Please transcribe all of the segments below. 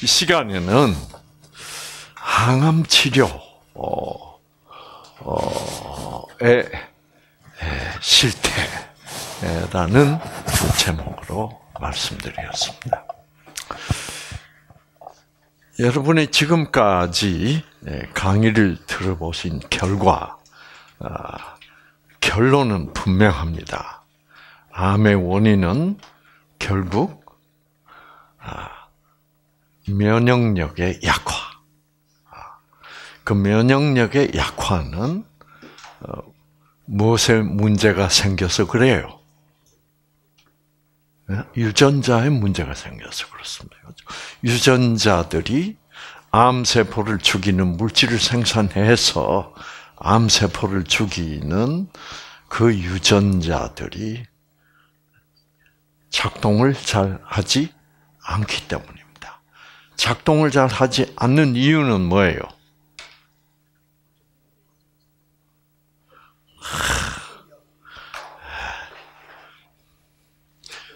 이 시간에는 항암 치료, 의 어, 어, 실태라는 제목으로 말씀드렸습니다. 여러분의 지금까지 강의를 들어보신 결과, 아, 결론은 분명합니다. 암의 원인은 결국, 아, 면역력의 약화. 아, 그 면역력의 약화는 어, 무엇에 문제가 생겨서 그래요? 예? 유전자에 문제가 생겨서 그렇습니다. 유전자들이 암세포를 죽이는 물질을 생산해서 암세포를 죽이는 그 유전자들이 작동을 잘 하지 않기 때문에 작동을 잘 하지 않는 이유는 뭐예요?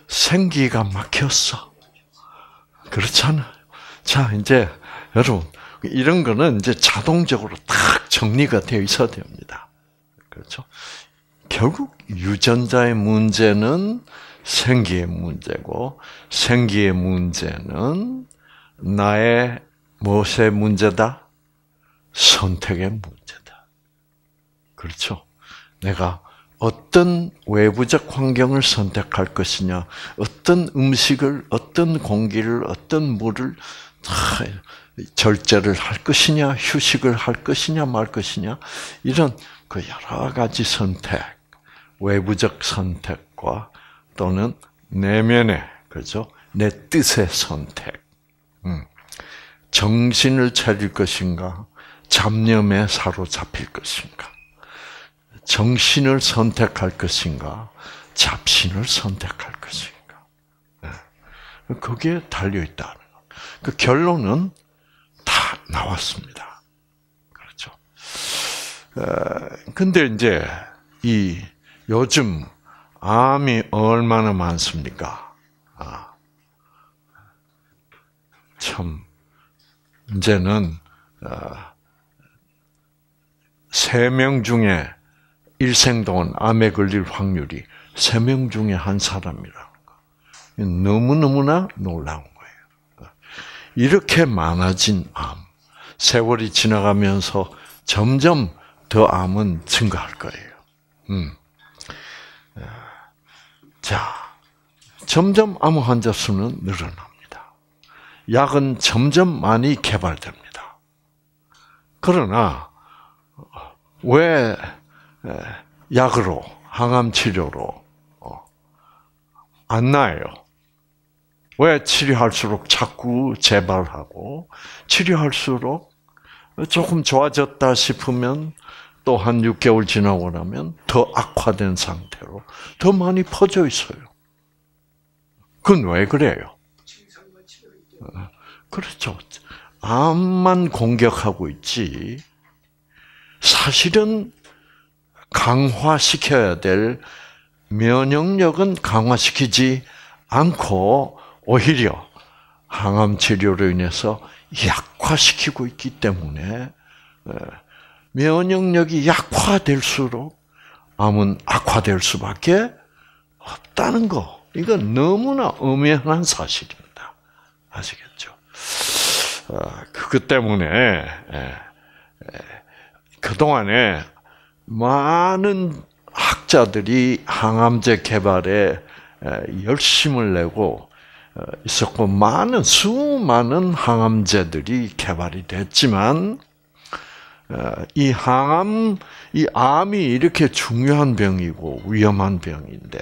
생기가 막혔어. 그렇잖아 자, 이제 여러분 이런 거는 이제 자동적으로 탁 정리가 되어 있어야 됩니다. 그렇죠? 결국 유전자의 문제는 생기의 문제고 생기의 문제는 나의 무엇의 문제다? 선택의 문제다. 그렇죠? 내가 어떤 외부적 환경을 선택할 것이냐, 어떤 음식을, 어떤 공기를, 어떤 물을 절제를 할 것이냐, 휴식을 할 것이냐, 말 것이냐, 이런 그 여러 가지 선택, 외부적 선택과 또는 내면의, 그죠? 내 뜻의 선택, 음. 정신을 차릴 것인가? 잡념에 사로잡힐 것인가? 정신을 선택할 것인가? 잡신을 선택할 것인가? 예. 그게 달려있다는 그 결론은 다 나왔습니다. 그렇죠. 근데 이제 이 요즘 암이 얼마나 많습니까? 아, 참 이제는 어, 세명 중에 일생 동안 암에 걸릴 확률이 세 명 중에 한 사람이라는 거. 너무너무나 놀라운 거예요. 그러니까 이렇게 많아진 암. 세월이 지나가면서 점점 더 암은 증가할 거예요. 음. 어, 자, 점점 암 환자 수는 늘어납니다. 약은 점점 많이 개발됩니다. 그러나 왜 약으로 항암 치료로 어, 안 나요? 왜 치료할수록 자꾸 재발하고 치료할수록 조금 좋아졌다 싶으면 또 한 6개월 지나고 나면 더 악화된 상태로 더 많이 퍼져 있어요. 그건 왜 그래요? 그렇죠. 암만 공격하고 있지. 사실은 강화시켜야 될 면역력은 강화시키지 않고 오히려 항암 치료로 인해서 약화시키고 있기 때문에 면역력이 약화될수록 암은 악화될 수밖에 없다는 거. 이건 너무나 엄연한 사실이에요. 아시겠죠? 아, 그것 때문에 예, 예, 그 동안에 많은 학자들이 항암제 개발에 예, 열심을 내고 어, 있었고 많은 수많은 항암제들이 개발이 됐지만 어, 이 항암 이 암이 이렇게 중요한 병이고 위험한 병인데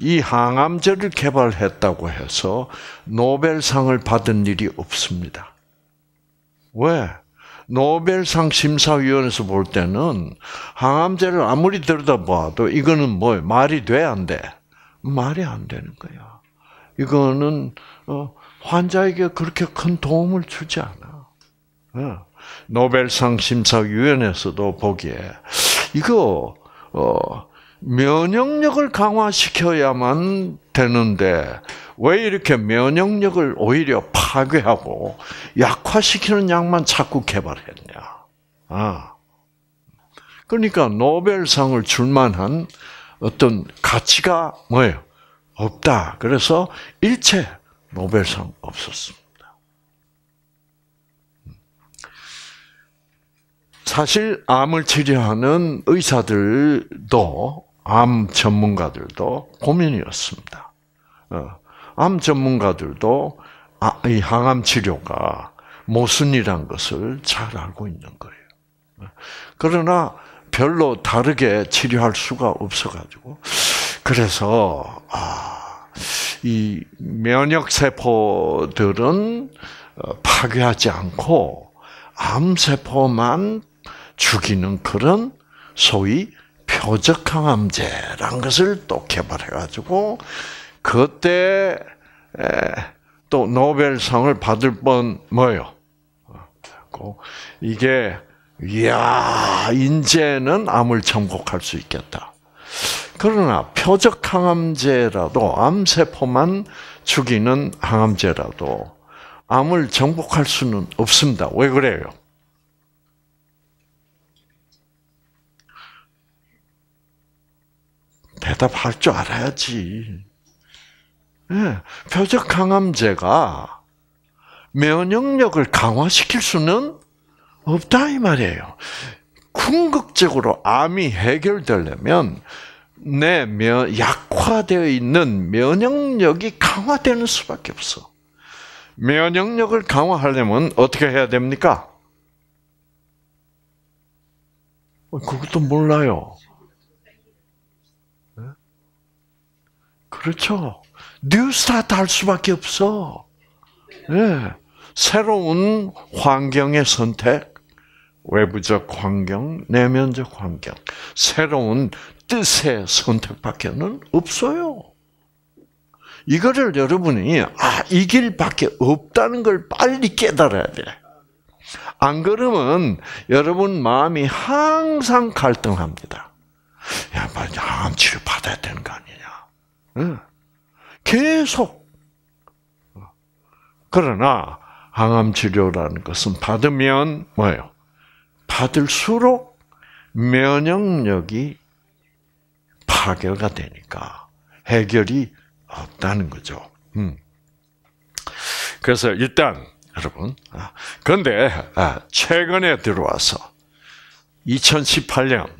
이 항암제를 개발했다고 해서 노벨상을 받은 일이 없습니다. 왜? 노벨상 심사위원회에서 볼 때는 항암제를 아무리 들여다봐도 이거는 뭐 말이 돼 안 돼? 말이 안 되는 거야. 이거는 어, 환자에게 그렇게 큰 도움을 주지 않아. 어, 노벨상 심사위원회에서도 보기에 이거 어, 면역력을 강화시켜야만 되는데 왜 이렇게 면역력을 오히려 파괴하고 약화시키는 약만 자꾸 개발했냐? 아. 그러니까 노벨상을 줄만한 어떤 가치가 뭐예요? 없다. 그래서 일체 노벨상 없었습니다. 사실 암을 치료하는 의사들도 암 전문가들도 고민이었습니다. 어, 암 전문가들도 아, 이 항암 치료가 모순이란 것을 잘 알고 있는 거예요. 어, 그러나 별로 다르게 치료할 수가 없어가지고 그래서 아, 이 면역 세포들은 어, 파괴하지 않고 암 세포만 죽이는 그런 소위 표적 항암제라는 것을 또 개발해가지고 그때 또 노벨상을 받을 뻔 뭐요. 이게 이야 인제는 암을 정복할 수 있겠다. 그러나 표적 항암제라도 암세포만 죽이는 항암제라도 암을 정복할 수는 없습니다. 왜 그래요? 대답할 줄 알아야지. 네. 표적 강함제가 면역력을 강화시킬 수는 없다 이 말이에요. 궁극적으로 암이 해결되려면 내 면, 약화되어 있는 면역력이 강화되는 수밖에 없어. 면역력을 강화하려면 어떻게 해야 됩니까? 어, 그것도 몰라요. 그렇죠. 뉴스타트 할 수밖에 없어. 네. 새로운 환경의 선택, 외부적 환경, 내면적 환경, 새로운 뜻의 선택밖에는 없어요. 이거를 여러분이 아, 이 길밖에 없다는 걸 빨리 깨달아야 돼. 안 그러면 여러분 마음이 항상 갈등합니다. 야, 암치료 받아야 되는 거 아니냐? 예. 계속. 그러나 항암 치료라는 것은 받으면 뭐예요? 받을수록 면역력이 파괴가 되니까 해결이 없다는 거죠. 음. 그래서 일단 여러분, 아, 그런데 아, 최근에 들어와서 2018년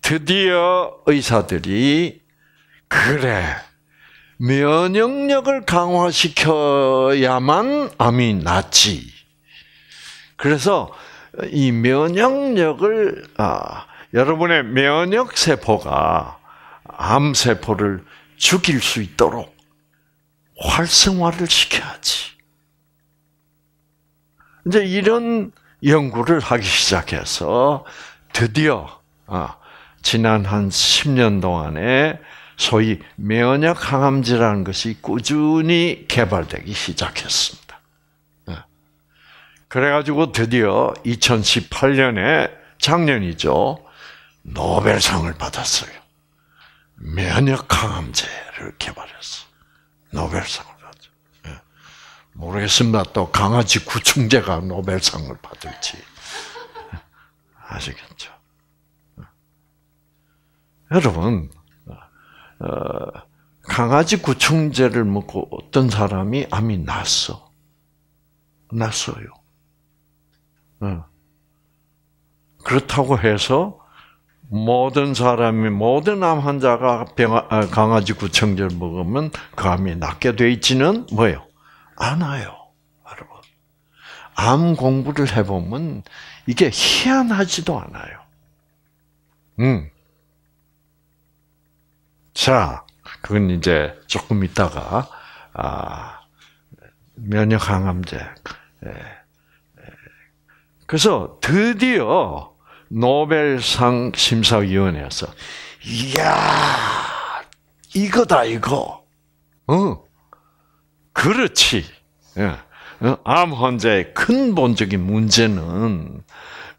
드디어 의사들이 그래. 면역력을 강화시켜야만 암이 낫지. 그래서 이 면역력을 아, 여러분의 면역 세포가 암 세포를 죽일 수 있도록 활성화를 시켜야지. 이제 이런 연구를 하기 시작해서 드디어 아, 지난 한 10년 동안에 소위 면역 항암제라는 것이 꾸준히 개발되기 시작했습니다. 예. 그래가지고 드디어 2018년에 작년이죠 노벨상을 받았어요. 면역 항암제를 개발했어. 노벨상을 받죠. 예. 모르겠습니다. 또 강아지 구충제가 노벨상을 받을지 예. 아시겠죠? 여러분 어, 강아지 구충제를 먹고 어떤 사람이 암이 났어. 났어요. 어. 그렇다고 해서 모든 사람이 모든 암 환자가 병 아, 강아지 구청제를 먹으면 그 암이 낫게 돼 있지는 뭐예요? 않아요, 여러분. 암 공부를 해보면 이게 희한하지도 않아요. 음. 자, 그건 이제 조금 있다가 아, 면역 항암제. 예, 예. 그래서 드디어 노벨상 심사위원회에서 이야 이거다 이거. 어, 그렇지. 예. 어, 암 환자의 근본적인 문제는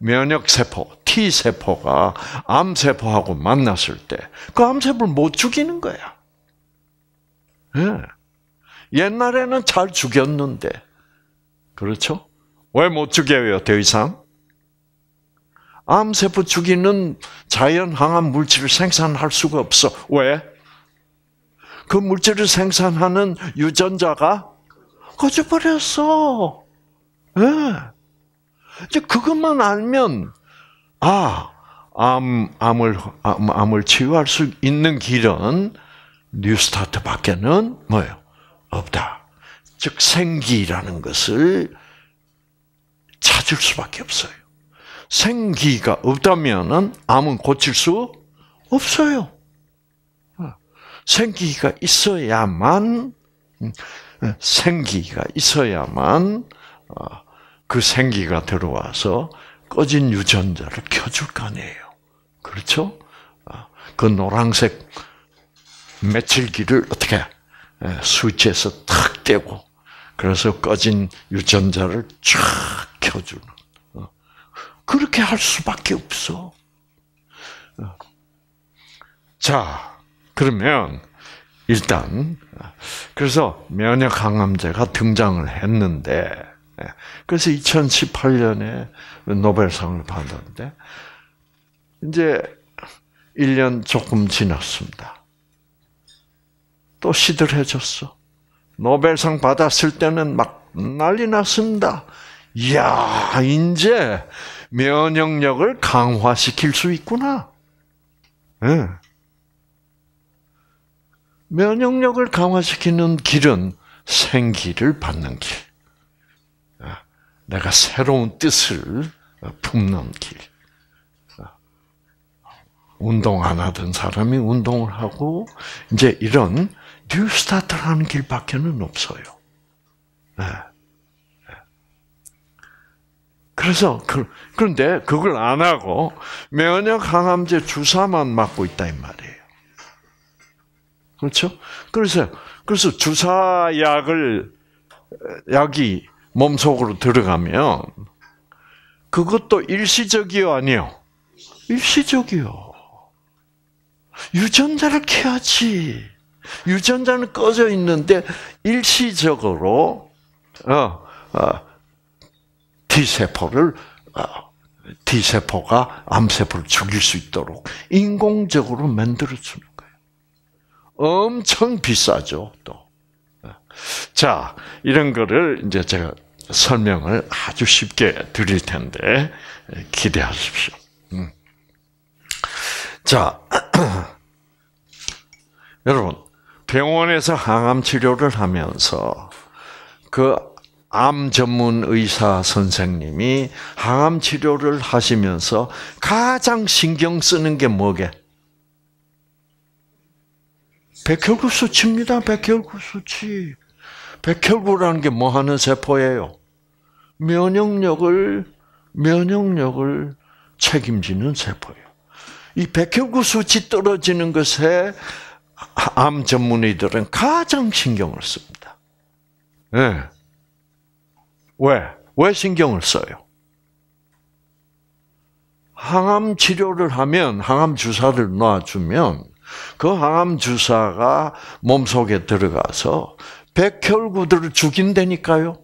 면역세포, T세포가 암세포하고 만났을 때, 그 암세포를 못 죽이는 거야. 예. 옛날에는 잘 죽였는데, 그렇죠? 왜 못 죽여요, 더 이상? 암세포 죽이는 자연 항암 물질을 생산할 수가 없어. 왜? 그 물질을 생산하는 유전자가 꺼져버렸어. 예. 이제 그것만 알면 아 암, 암을 암, 암을 치유할 수 있는 길은 뉴스타트밖에는 뭐요 없다. 즉 생기라는 것을 찾을 수밖에 없어요. 생기가 없다면은 암은 고칠 수 없어요. 생기가 있어야만 음, 생기가 있어야만 어, 그 생기가 들어와서 꺼진 유전자를 켜줄 거 아니에요. 그렇죠? 아, 그 노란색 며칠기를 어떻게 예, 수치에서 탁 떼고 그래서 꺼진 유전자를 쫙 켜주는 어, 그렇게 할 수밖에 없어. 어, 자 그러면 일단 아, 그래서 면역 항암제가 등장을 했는데 예. 그래서 2018년에 노벨상을 받았는데 이제 1년 조금 지났습니다. 또 시들해졌어. 노벨상 받았을 때는 막 난리 났습니다. 이야, 이제 면역력을 강화시킬 수 있구나. 네. 면역력을 강화시키는 길은 생기를 받는 길. 내가 새로운 뜻을 품는 길. 운동 안 하던 사람이 운동을 하고 이제 이런 뉴스타트라는 길밖에는 없어요. 네. 네. 그래서 그, 그런데 그걸 안 하고 면역 항암제 주사만 맞고 있다 이 말이에요. 그렇죠? 그래서 그래서 주사약을 약이 몸속으로 들어가면 그것도 일시적이요 아니요? 일시적이요. 유전자를 켜야지. 유전자는 꺼져 있는데 일시적으로 어, 어, T세포를 어, T세포가 암세포를 죽일 수 있도록 인공적으로 만들어주는 거예요. 엄청 비싸죠, 또. 자, 이런 거를 이제 제가 설명을 아주 쉽게 드릴 텐데 기대하십시오. 음. 자, 여러분 병원에서 항암 치료를 하면서 그 암 전문 의사 선생님이 항암 치료를 하시면서 가장 신경 쓰는 게 뭐게? 백혈구 수치입니다. 백혈구 수치. 백혈구라는 게 뭐 하는 세포예요? 면역력을 면역력을 책임지는 세포예요. 이 백혈구 수치 떨어지는 것에 암 전문의들은 가장 신경을 씁니다. 네. 왜? 왜 신경을 써요? 항암 치료를 하면, 항암 주사를 놔주면, 그 항암 주사가 몸속에 들어가서 백혈구들을 죽인다니까요.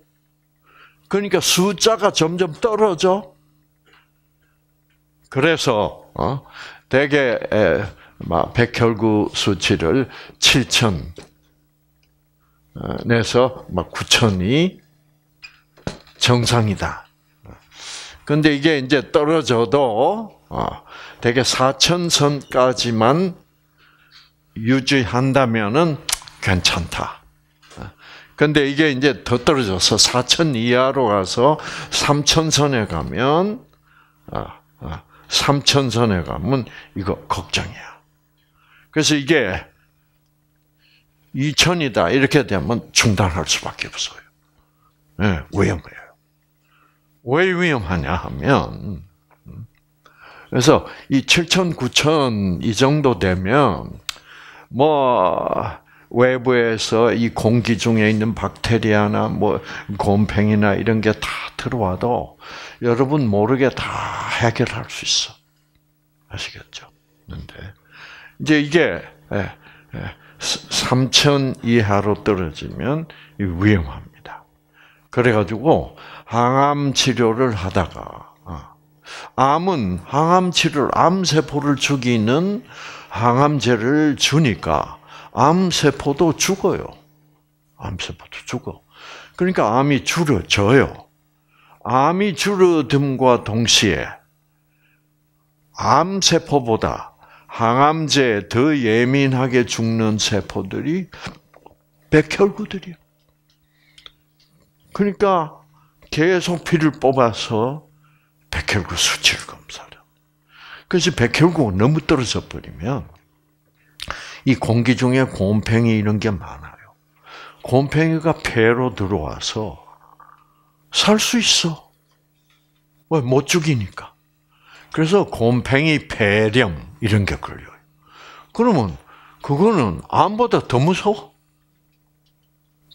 그러니까 숫자가 점점 떨어져. 그래서 어? 대개 막 백혈구 수치를 7천 어, 내서 막 9천이 정상이다. 근데 이게 이제 떨어져도 어, 대개 4천 선까지만 유지한다면은 괜찮다. 근데 이게 이제 더 떨어져서 4천 이하로 가서 3천 선에 가면 아, 아, 3천 선에 가면 이거 걱정이야. 그래서 이게 2천이다 이렇게 되면 중단할 수밖에 없어요. 네, 위험해요. 왜 위험하냐 하면 그래서 이 7천, 9천 이 정도 되면 뭐 외부에서 이 공기 중에 있는 박테리아나 뭐 곰팡이나 이런 게 다 들어와도 여러분 모르게 다 해결할 수 있어. 아시겠죠? 근데 이제 이게 3천 예, 예, 이하로 떨어지면 위험합니다. 그래가지고 항암 치료를 하다가 어, 암은 항암 치료를 암세포를 죽이는 항암제를 주니까 암세포도 죽어요. 암세포도 죽어. 그러니까 암이 줄어져요. 암이 줄어듦과 동시에 암세포보다 항암제에 더 예민하게 죽는 세포들이 백혈구들이요. 에 그러니까 계속 피를 뽑아서 백혈구 수치를 검사를. 그래서 백혈구가 너무 떨어져 버리면 이 공기 중에 곰팡이 이런 게 많아요. 곰팡이가 폐로 들어와서 살 수 있어. 왜? 못 죽이니까. 그래서 곰팡이 폐렴 이런 게 걸려요. 그러면 그거는 암보다 더 무서워.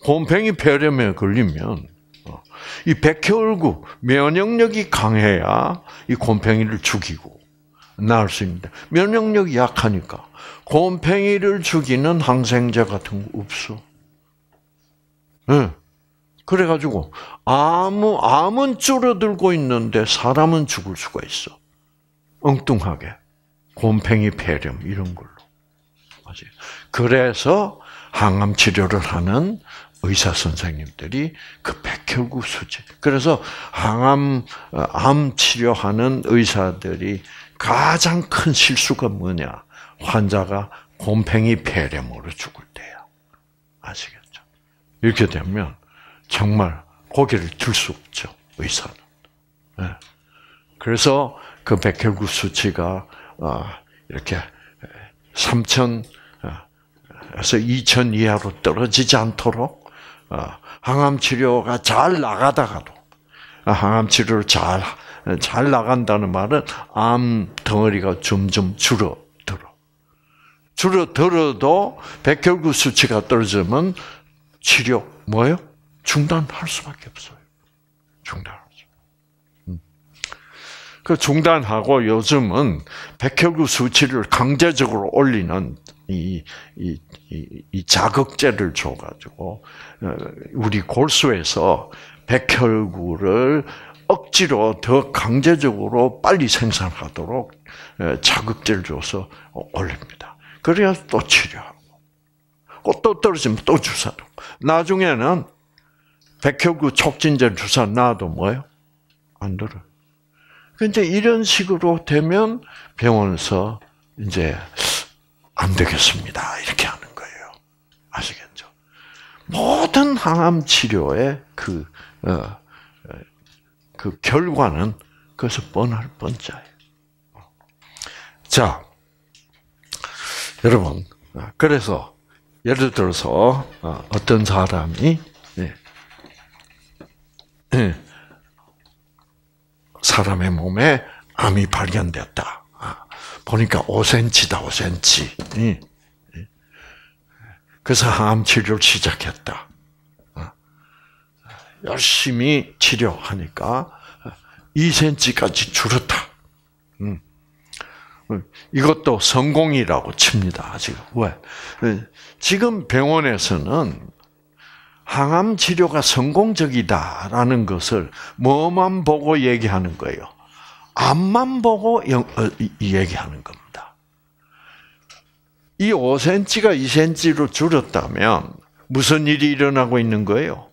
곰팡이 폐렴에 걸리면 어, 이 백혈구 면역력이 강해야 이 곰팡이를 죽이고 나을 수 있는데 면역력이 약하니까 곰팽이를 죽이는 항생제 같은 거 없어. 응. 예. 그래가지고 암은 암은 줄어들고 있는데 사람은 죽을 수가 있어. 엉뚱하게 곰팽이 폐렴 이런 걸로. 맞아 그래서 항암 치료를 하는 의사 선생님들이 그 백혈구 수치. 그래서 항암 암 치료하는 의사들이 가장 큰 실수가 뭐냐? 환자가 곰팡이 폐렴으로 죽을 때요 아시겠죠? 이렇게 되면 정말 고개를 들 수 없죠. 의사는. 예. 그래서 그 백혈구 수치가 어, 이렇게 3천에서 어, 2천 이하로 떨어지지 않도록 어, 항암 치료가 잘 나가다가도 아, 항암 치료를 잘잘 나간다는 말은 암 덩어리가 점점 줄어 줄어들어도 백혈구 수치가 떨어지면 치료 뭐예요? 중단할 수밖에 없어요. 중단. 음. 그 중단하고 요즘은 백혈구 수치를 강제적으로 올리는 이, 이, 이, 이 자극제를 줘가지고 어, 우리 골수에서 백혈구를 억지로 더 강제적으로 빨리 생산하도록 어, 자극제를 줘서 올립니다. 그래야 또 치료하고 또 떨어지면 또주사도 나중에는 백혈구 촉진제 주사 놔도 뭐예요? 안 들어. 근데 이런 식으로 되면 병원에서 이제 안 되겠습니다. 이렇게 하는 거예요. 아시겠죠? 모든 항암 치료의 그, 어, 그 결과는 그래서 뻔할 뻔자예요. 자, 여러분, 아, 그래서 예를 들어서 아, 어떤 사람이 예, 예, 사람의 몸에 암이 발견되었다 아, 보니까 5cm다, 5cm. 예, 그래서 암 치료를 시작했다. 열심히 치료하니까 2cm까지 줄었다. 음. 이것도 성공이라고 칩니다. 지금 왜? 지금 병원에서는 항암 치료가 성공적이다라는 것을 뭐만 보고 얘기하는 거예요. 암만 보고 어, 얘기하는 겁니다. 이 5cm가 2cm로 줄었다면 무슨 일이 일어나고 있는 거예요?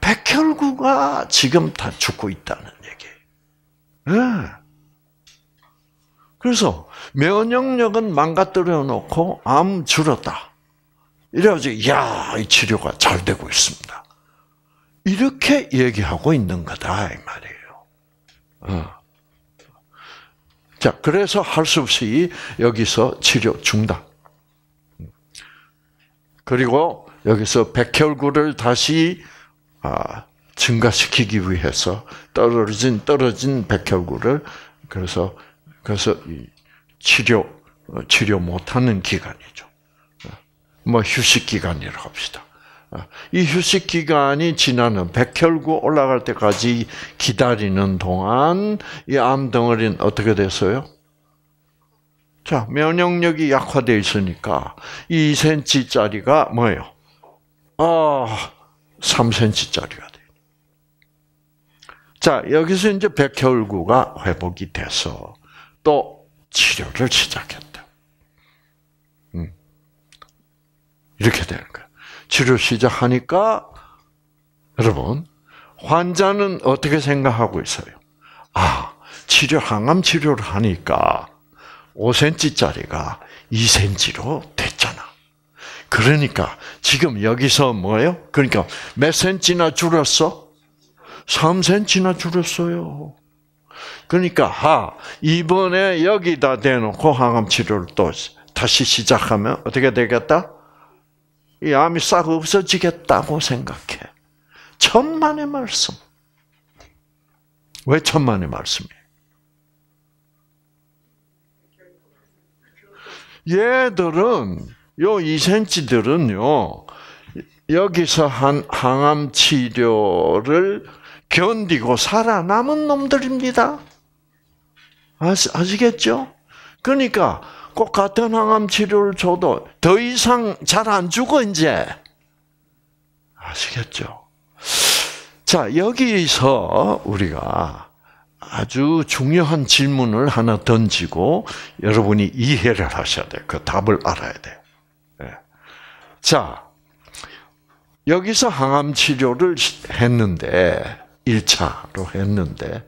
백혈구가 지금 다 죽고 있다는 얘기예요. 그래서 면역력은 망가뜨려 놓고 암 줄었다. 이래가지고 야, 이 치료가 잘 되고 있습니다. 이렇게 얘기하고 있는 거다 이 말이에요. 어. 자, 그래서 할 수 없이 여기서 치료 중단. 그리고 여기서 백혈구를 다시 아, 증가시키기 위해서 떨어진 떨어진 백혈구를 그래서 그래서 치료 어, 치료 못하는 기간이죠. 어, 뭐 휴식 기간이라고 합시다. 어, 이 휴식 기간이 지나는 백혈구 올라갈 때까지 기다리는 동안 이 암 덩어리는 어떻게 됐어요? 자, 면역력이 약화돼 있으니까 2cm짜리가 뭐예요? 아, 3cm짜리가 돼. 자, 여기서 이제 백혈구가 회복이 돼서 또 치료를 시작했다. 음. 이렇게 되는 거야. 치료 시작하니까 여러분 환자는 어떻게 생각하고 있어요? 아 치료 항암 치료를 하니까 5cm짜리가 2cm로 됐잖아. 그러니까 지금 여기서 뭐예요? 그러니까 몇 cm나 줄었어? 3cm나 줄었어요. 그러니까 하 이번에 여기다 대놓고 항암 치료를 또 다시 시작하면 어떻게 되겠다? 이 암이 싹 없어지겠다고 생각해. 천만의 말씀. 왜 천만의 말씀이에요? 얘들은 요 2cm들은요. 여기서 한 항암 치료를 견디고 살아남은 놈들입니다. 아시, 겠죠 그러니까 꼭 같은 항암 치료를 줘도 더 이상 잘 안 죽어 이제. 아시겠죠? 자, 여기서 우리가 아주 중요한 질문을 하나 던지고 여러분이 이해를 하셔야 돼요. 그 답을 알아야 돼요. 네. 자, 여기서 항암 치료를 했는데 1차로 했는데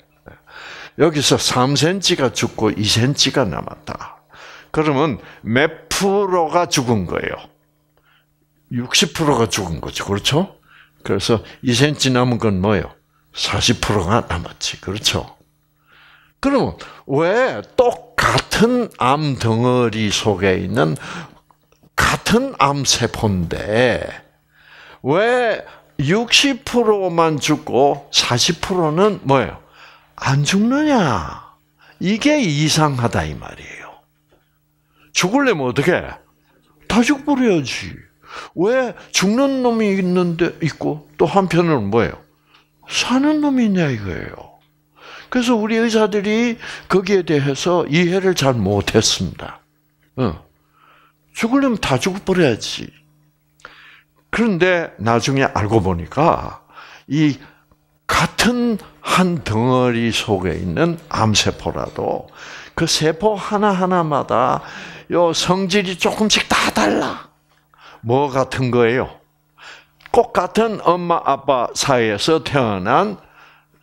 여기서 3cm가 죽고 2cm가 남았다. 그러면 몇 프로가 죽은 거예요? 60%가 죽은 거죠. 그렇죠? 그래서 2cm 남은 건 뭐예요? 40%가 남았지. 그렇죠? 그러면 왜 똑같은 암 덩어리 속에 있는 같은 암세포인데 왜 60%만 죽고 40%는 뭐예요? 안 죽느냐? 이게 이상하다 이 말이에요. 죽을래면 어떻게? 다 죽버려야지. 왜 죽는 놈이 있는데 있고 또 한편으로는 뭐예요? 사는 놈이 냐 이거예요. 그래서 우리 의사들이 거기에 대해서 이해를 잘 못했습니다. 응. 어. 죽을려면다 죽어버려야지. 그런데 나중에 알고 보니까 이 같은 한 덩어리 속에 있는 암세포라도 그 세포 하나하나마다 요 성질이 조금씩 다 달라. 뭐 같은 거예요? 꼭 같은 엄마 아빠 사이에서 태어난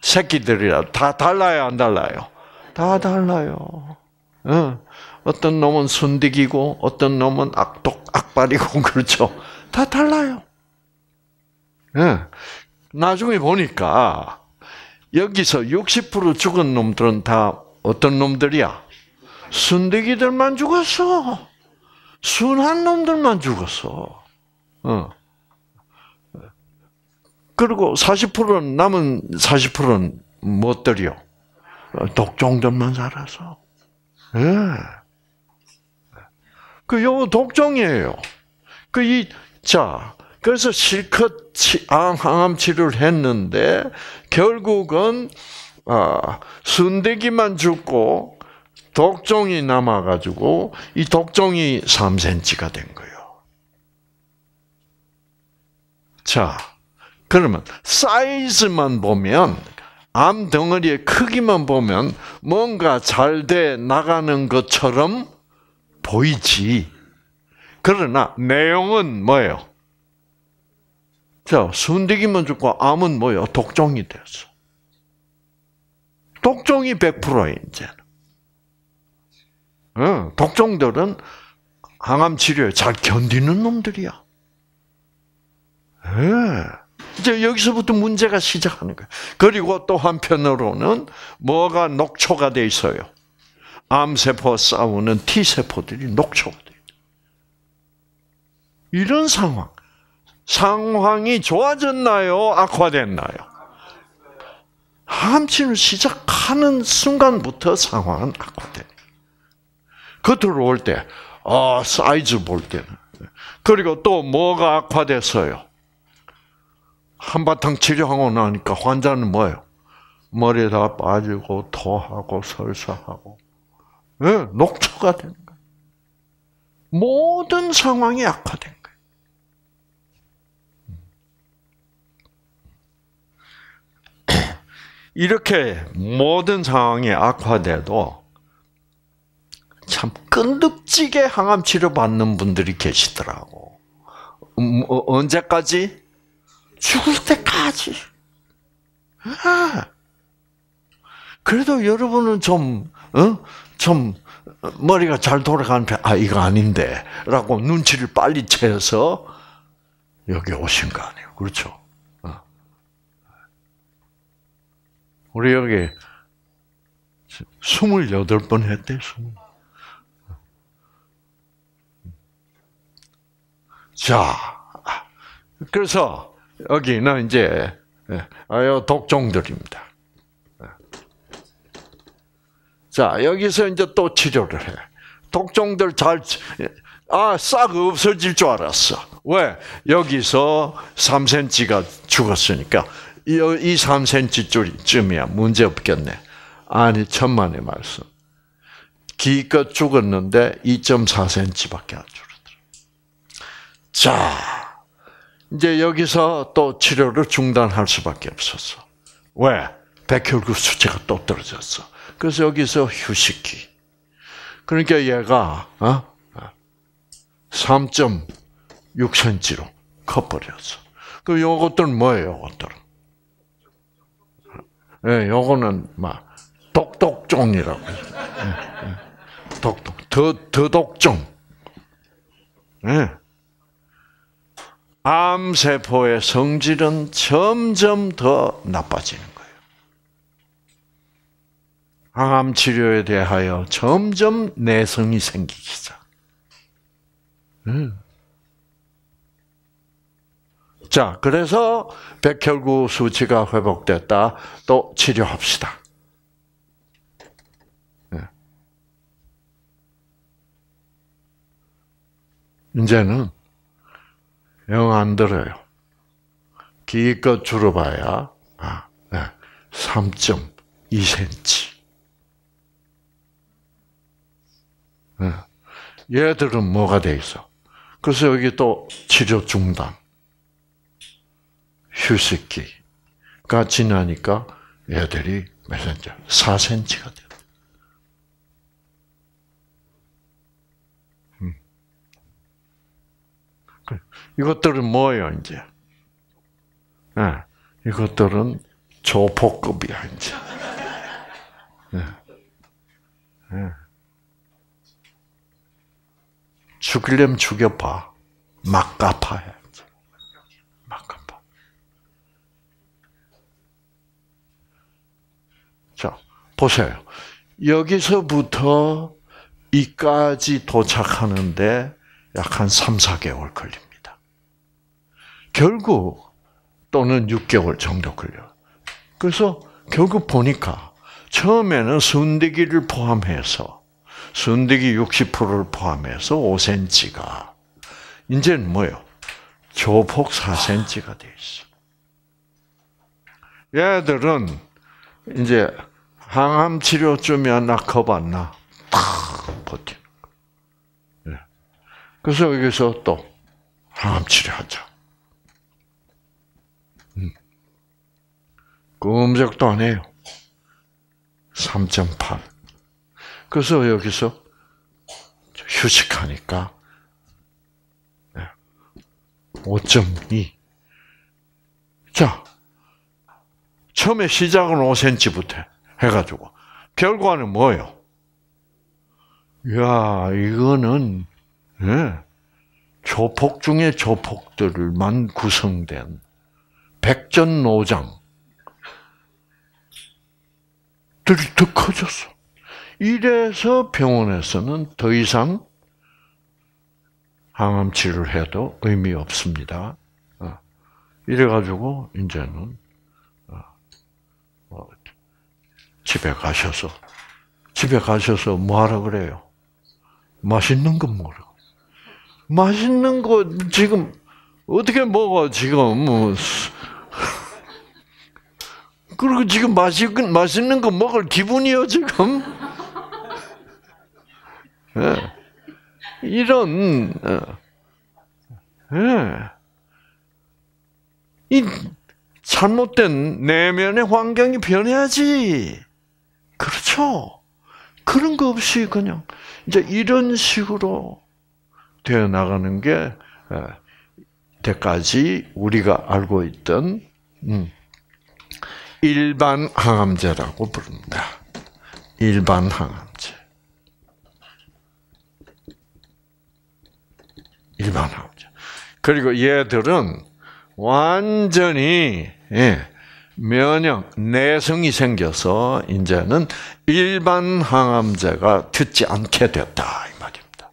새끼들이라 다 달라요, 안 달라요? 다 달라요. 어. 어떤 놈은 순디이고 어떤 놈은 악독 악발이고 그렇죠. 다 달라요. 네. 나중에 보니까 여기서 60% 죽은 놈들은 다 어떤 놈들이야? 순대기들만 죽었어. 순한 놈들만 죽었어. 어. 그리고 40%는 남은 40%는 못들이요. 독종들만 살아서. 예. 그요 독종이에요. 그이 자, 그래서 실컷 항암 치료를 했는데 결국은 아, 순대기만 죽고 독종이 남아가지고 이 독종이 3cm가 된 거예요. 자, 그러면 사이즈만 보면 암 덩어리의 크기만 보면 뭔가 잘 돼 나가는 것처럼 보이지. 그러나 내용은 뭐예요? 자, 순대기만 죽고 암은 뭐예요? 독종이 됐어. 독종이 100%야, 이제는. 응, 독종들은 항암 치료에 잘 견디는 놈들이야. 예. 이제 여기서부터 문제가 시작하는 거예 그리고 또 한편으로는 뭐가 녹초가 돼 있어요. 암세포 싸우는 T세포들이 녹초가 돼 이런 상황. 상황이 좋아졌나요? 악화됐나요? 함침을 시작하는 순간부터 상황은 악화돼. 그 들어올 때, 아, 사이즈 볼 때는. 그리고 또 뭐가 악화됐어요? 한바탕 치료하고 나니까 환자는 뭐예요? 머리 다 빠지고, 토하고, 설사하고. 네, 녹초가 되는 거예요. 모든 상황이 악화된 거예요. 이렇게 모든 상황이 악화돼도 참 끈득지게 항암 치료 받는 분들이 계시더라고. 음, 어, 언제까지? 죽을 때까지. 아. 그래도 여러분은 좀, 어? 좀, 머리가 잘 돌아가는 편, 아, 이거 아닌데. 라고 눈치를 빨리 채서 여기 오신 거 아니에요. 그렇죠? 우리 여기 28번 했대, 20. 자, 그래서 여기는 이제 예, 독종들입니다. 자, 여기서 이제 또 치료를 해. 독종들 잘, 아, 싹 없어질 줄 알았어. 왜? 여기서 3cm가 죽었으니까 이 3cm 줄쯤이야. 문제 없겠네. 아니, 천만의 말씀. 기껏 죽었는데 2.4cm밖에 안 줄어들어. 자, 이제 여기서 또 치료를 중단할 수밖에 없었어. 왜? 백혈구 수치가 또 떨어졌어. 그래서 여기서 휴식기. 그러니까 얘가 어? 3.6cm로 커버렸어. 그럼 요것들은 뭐예요, 요것들은? 예, 요거는 막 독독종이라고. 예, 독독 더 더독종. 예. 예. 암 세포의 성질은 점점 더 나빠지는 거예요. 항암 치료에 대하여 점점 내성이 생기기 시작. 음. 자, 그래서 백혈구 수치가 회복됐다. 또 치료합시다. 예. 이제는 영안 들어요. 기껏 줄어봐야 아, 네. 3.2cm. 네. 예. 얘들은 뭐가 돼 있어? 그래서 여기 또 치료 중단. 휴식기가 지나니까 애들이몇 센치? 4cm가 돼요. 음. 이것들은 뭐예요, 이제? 네, 이것들은 조폭급이야, 이제. 네. 네. 죽일려면 죽여봐. 막 갚아야 보세요. 여기서부터 이까지 도착하는데 약 한 3, 4개월 걸립니다. 결국 또는 6개월 정도 걸려요. 그래서 결국 보니까 처음에는 순대기를 포함해서 순대기 60%를 포함해서 5cm가 이제는 뭐예요? 조폭 4cm가 돼 있어. 얘들은 이제 항암 치료 주면 나커봤나탁 버텨. 예. 그래서 여기서 또 항암 치료하자. 음. 꼼짝도 안 해요. 3.8. 그래서 여기서 휴식하니까 5.2. 예. 자, 처음에 시작은 5cm부터. 해가지고 결과는 뭐예요? 야 이거는 예, 조폭 중에 조폭들만 구성된 백전노장 들이 더 커졌어. 이래서 병원에서는 더 이상 항암 치료를 해도 의미 없습니다. 어. 이래가지고 이제는 집에 가셔서 집에 가셔서 뭐 하라 그래요? 맛있는 거 먹으라. 맛있는 거 지금 어떻게 먹어 지금 뭐 그리고 지금 맛있는 맛있는 거 먹을 기분이요 지금 네. 이런 네. 이 잘못된 내면의 환경이 변해야지. 그렇죠. 그런 거 없이 그냥 이제 이런 식으로 되어 나가는 게 때까지 우리가 알고 있던 음, 일반 항암제라고 부릅니다. 일반 항암제. 일반 항암제. 그리고 얘들은 완전히 예, 면역, 내성이 생겨서 이제는 일반 항암제가 듣지 않게 됐다이 말입니다.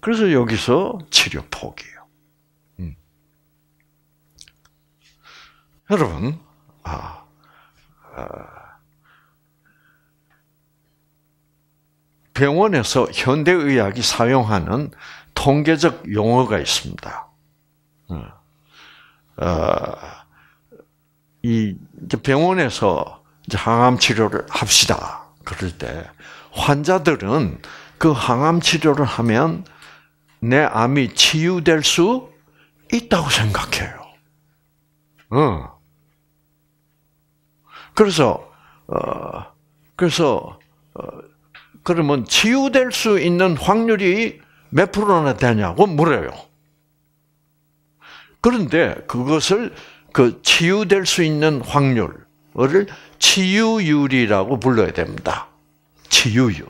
그래서 여기서 치료 포기요 음. 여러분, 아, 아, 병원에서 현대의학이 사용하는 통계적 용어가 있습니다. 음. 아, 이 병원에서 항암 치료를 합시다. 그럴 때 환자들은 그 항암 치료를 하면 내 암이 치유될 수 있다고 생각해요. 응. 어. 그래서 어 그래서 어, 그러면 치유될 수 있는 확률이 몇 프로나 되냐고 물어요. 그런데 그것을 그 치유될 수 있는 확률을 치유율이라고 불러야 됩니다. 치유율.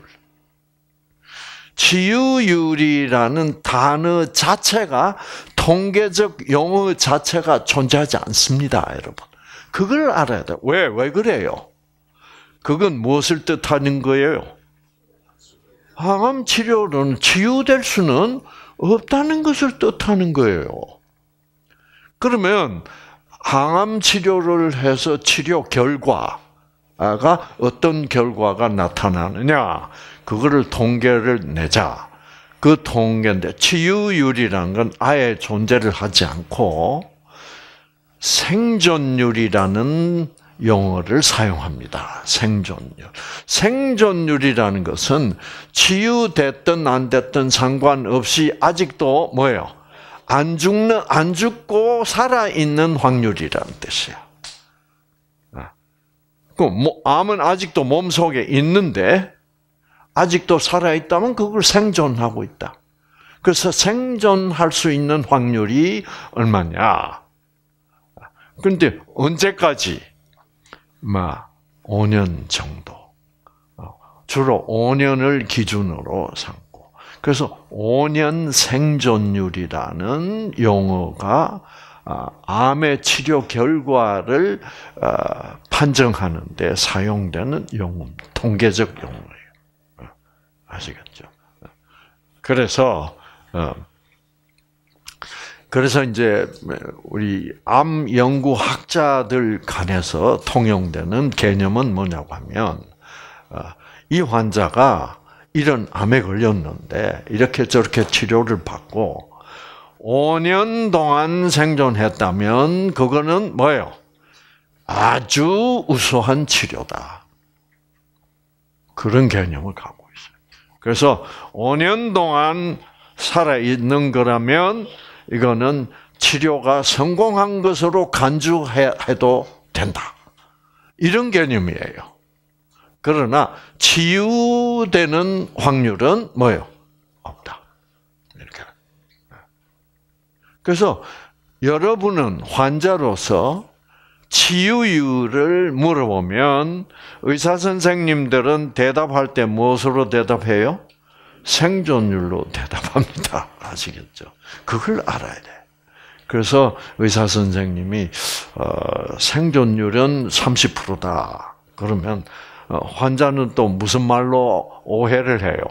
치유율이라는 단어 자체가 통계적 용어 자체가 존재하지 않습니다, 여러분. 그걸 알아야 돼. 왜, 왜 그래요? 그건 무엇을 뜻하는 거예요? 항암 치료는 치유될 수는 없다는 것을 뜻하는 거예요. 그러면 항암 치료를 해서 치료 결과가 어떤 결과가 나타나느냐 그거를 통계를 내자. 그 통계인데 치유율이라는 건 아예 존재를 하지 않고 생존율이라는 용어를 사용합니다. 생존율. 생존율이라는 것은 치유됐든 안 됐든 상관없이 아직도 뭐예요? 안 죽는 안 죽고 살아 있는 확률이라는 뜻이야. 아. 그 뭐, 암은 아직도 몸 속에 있는데 아직도 살아 있다면 그걸 생존하고 있다. 그래서 생존할 수 있는 확률이 얼마냐? 근데 언제까지? 막 5년 정도. 어, 주로 5년을 기준으로 상. 그래서 5년 생존율이라는 용어가 아, 암의 치료 결과를 아, 판정하는데 사용되는 용어, 통계적 용어예요. 아, 아시겠죠? 그래서 어, 그래서 이제 우리 암 연구 학자들 간에서 통용되는 개념은 뭐냐고 하면 이 환자가 이런 암에 걸렸는데 이렇게 저렇게 치료를 받고 5년 동안 생존했다면 그거는 뭐예요? 아주 우수한 치료다. 그런 개념을 갖고 있어요. 그래서 5년 동안 살아있는 거라면 이거는 치료가 성공한 것으로 간주해도 된다. 이런 개념이에요. 그러나 치유되는 확률은 뭐예요? 없다. 이렇게. 그래서 여러분은 환자로서 치유율을 물어보면 의사 선생님들은 대답할 때 무엇으로 대답해요? 생존율로 대답합니다. 아시겠죠? 그걸 알아야 돼. 그래서 의사 선생님이 어, 생존율은 30%다. 그러면 어, 환자는 또 무슨 말로 오해를 해요?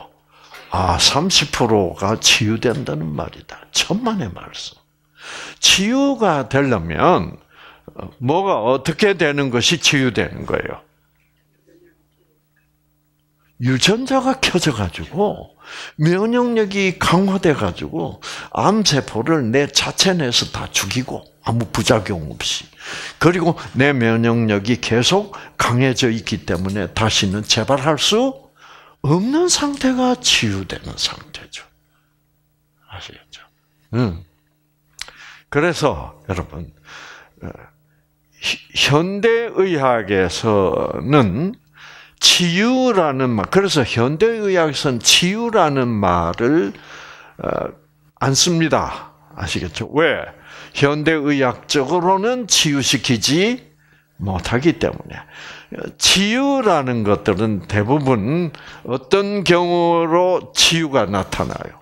아, 30%가 치유된다는 말이다. 천만의 말씀. 치유가 되려면 어, 뭐가 어떻게 되는 것이 치유되는 거예요? 유전자가 켜져가지고 면역력이 강화돼가지고 암세포를 내 자체 내에서 다 죽이고 아무 부작용 없이. 그리고 내 면역력이 계속 강해져 있기 때문에 다시는 재발할 수 없는 상태가 치유되는 상태죠. 아시겠죠? 음. 그래서 여러분 어, 현대 의학에서는 치유라는 말, 그래서 현대 의학에서는 치유라는 말을 어, 안 씁니다. 아시겠죠? 왜? 현대의학적으로는 치유시키지 못하기 때문에 치유라는 것들은 대부분 어떤 경우로 치유가 나타나요?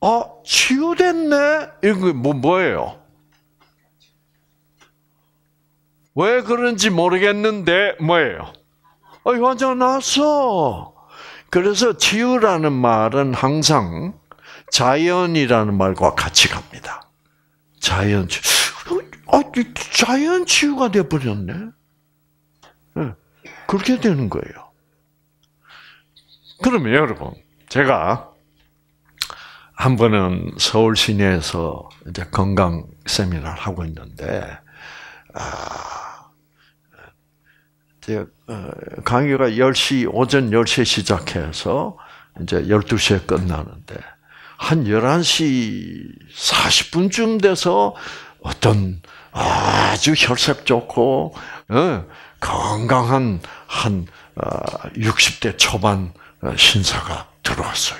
어, 치유됐네? 이거 뭐, 뭐예요? 왜 그런지 모르겠는데, 뭐예요? 아, 환자 났어. 그래서 치유라는 말은 항상 자연이라는 말과 같이 갑니다. 자연 치유. 아, 어, 자연 치유가 돼버렸네. 네, 그렇게 되는 거예요. 그러면 여러분, 제가 한 번은 서울 시내에서 이제 건강 세미나를 하고 있는데, 아, 어, 강의가 10시, 오전 10시에 시작해서 이제 12시에 끝나는데, 한 11시 40분쯤 돼서 어떤 아주 혈색 좋고 어, 건강한 한 60대 어, 초반 어, 신사가 들어왔어요.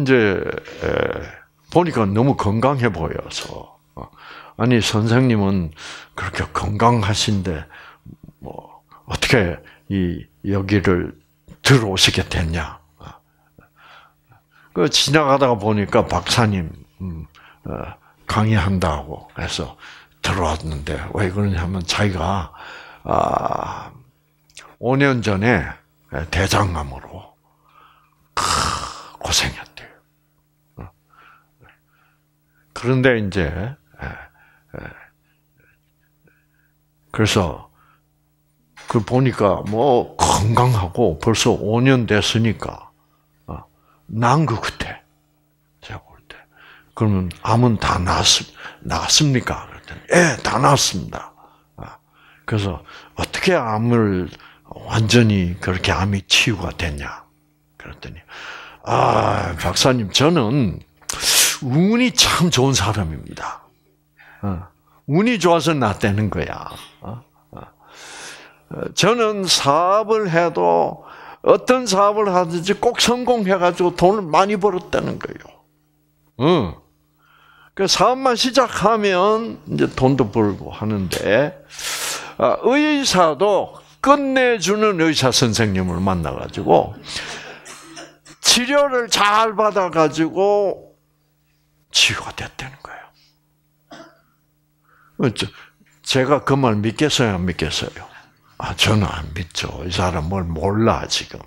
이제 보니까 너무 건강해 보여서 아니 선생님은 그렇게 건강하신데 뭐 어떻게 이 여기를 들어오시게 됐냐? 그 지나가다가 보니까 박사님 음, 어, 강의한다고 해서 들어왔는데 왜 그러냐면 자기가 5년 아, 전에 대장암으로 고생했대요. 어? 그런데 이제 그래서 그 보니까 뭐 건강하고 벌써 5년 됐으니까 어, 난그 같아. 제가 볼 때. 그러면 암은 다 났습, 났습니까? 그랬더니 예, 다나았습니다 어, 그래서 어떻게 암을 완전히 그렇게 암이 치유가 됐냐? 그랬더니 아 박사님 저는 운이 참 좋은 사람입니다. 어, 운이 좋아서 나다는 거야. 저는 사업을 해도 어떤 사업을 하든지 꼭 성공해가지고 돈을 많이 벌었다는 거예요. 응. 음. 그 사업만 시작하면 이제 돈도 벌고 하는데 아, 의사도 끝내주는 의사 선생님을 만나가지고 치료를 잘 받아가지고 치유가 됐다는 거예요. 제가 그 말 믿겠어요, 안 믿겠어요? 아, 저는 안 믿죠. 이 사람을 몰라, 지금.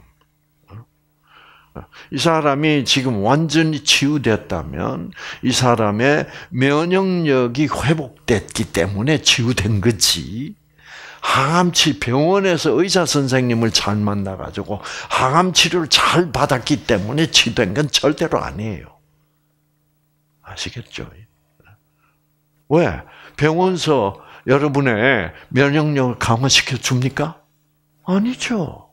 어? 이 사람이 지금 완전히 치유됐다면 이 사람의 면역력이 회복됐기 때문에 치유된 거지. 항암치 병원에서 의사 선생님을 잘 만나가지고 항암치료를 잘 받았기 때문에 치유된 건 절대로 아니에요. 아시겠죠? 왜? 병원서 여러분의 면역력을 강화시켜 줍니까? 아니죠.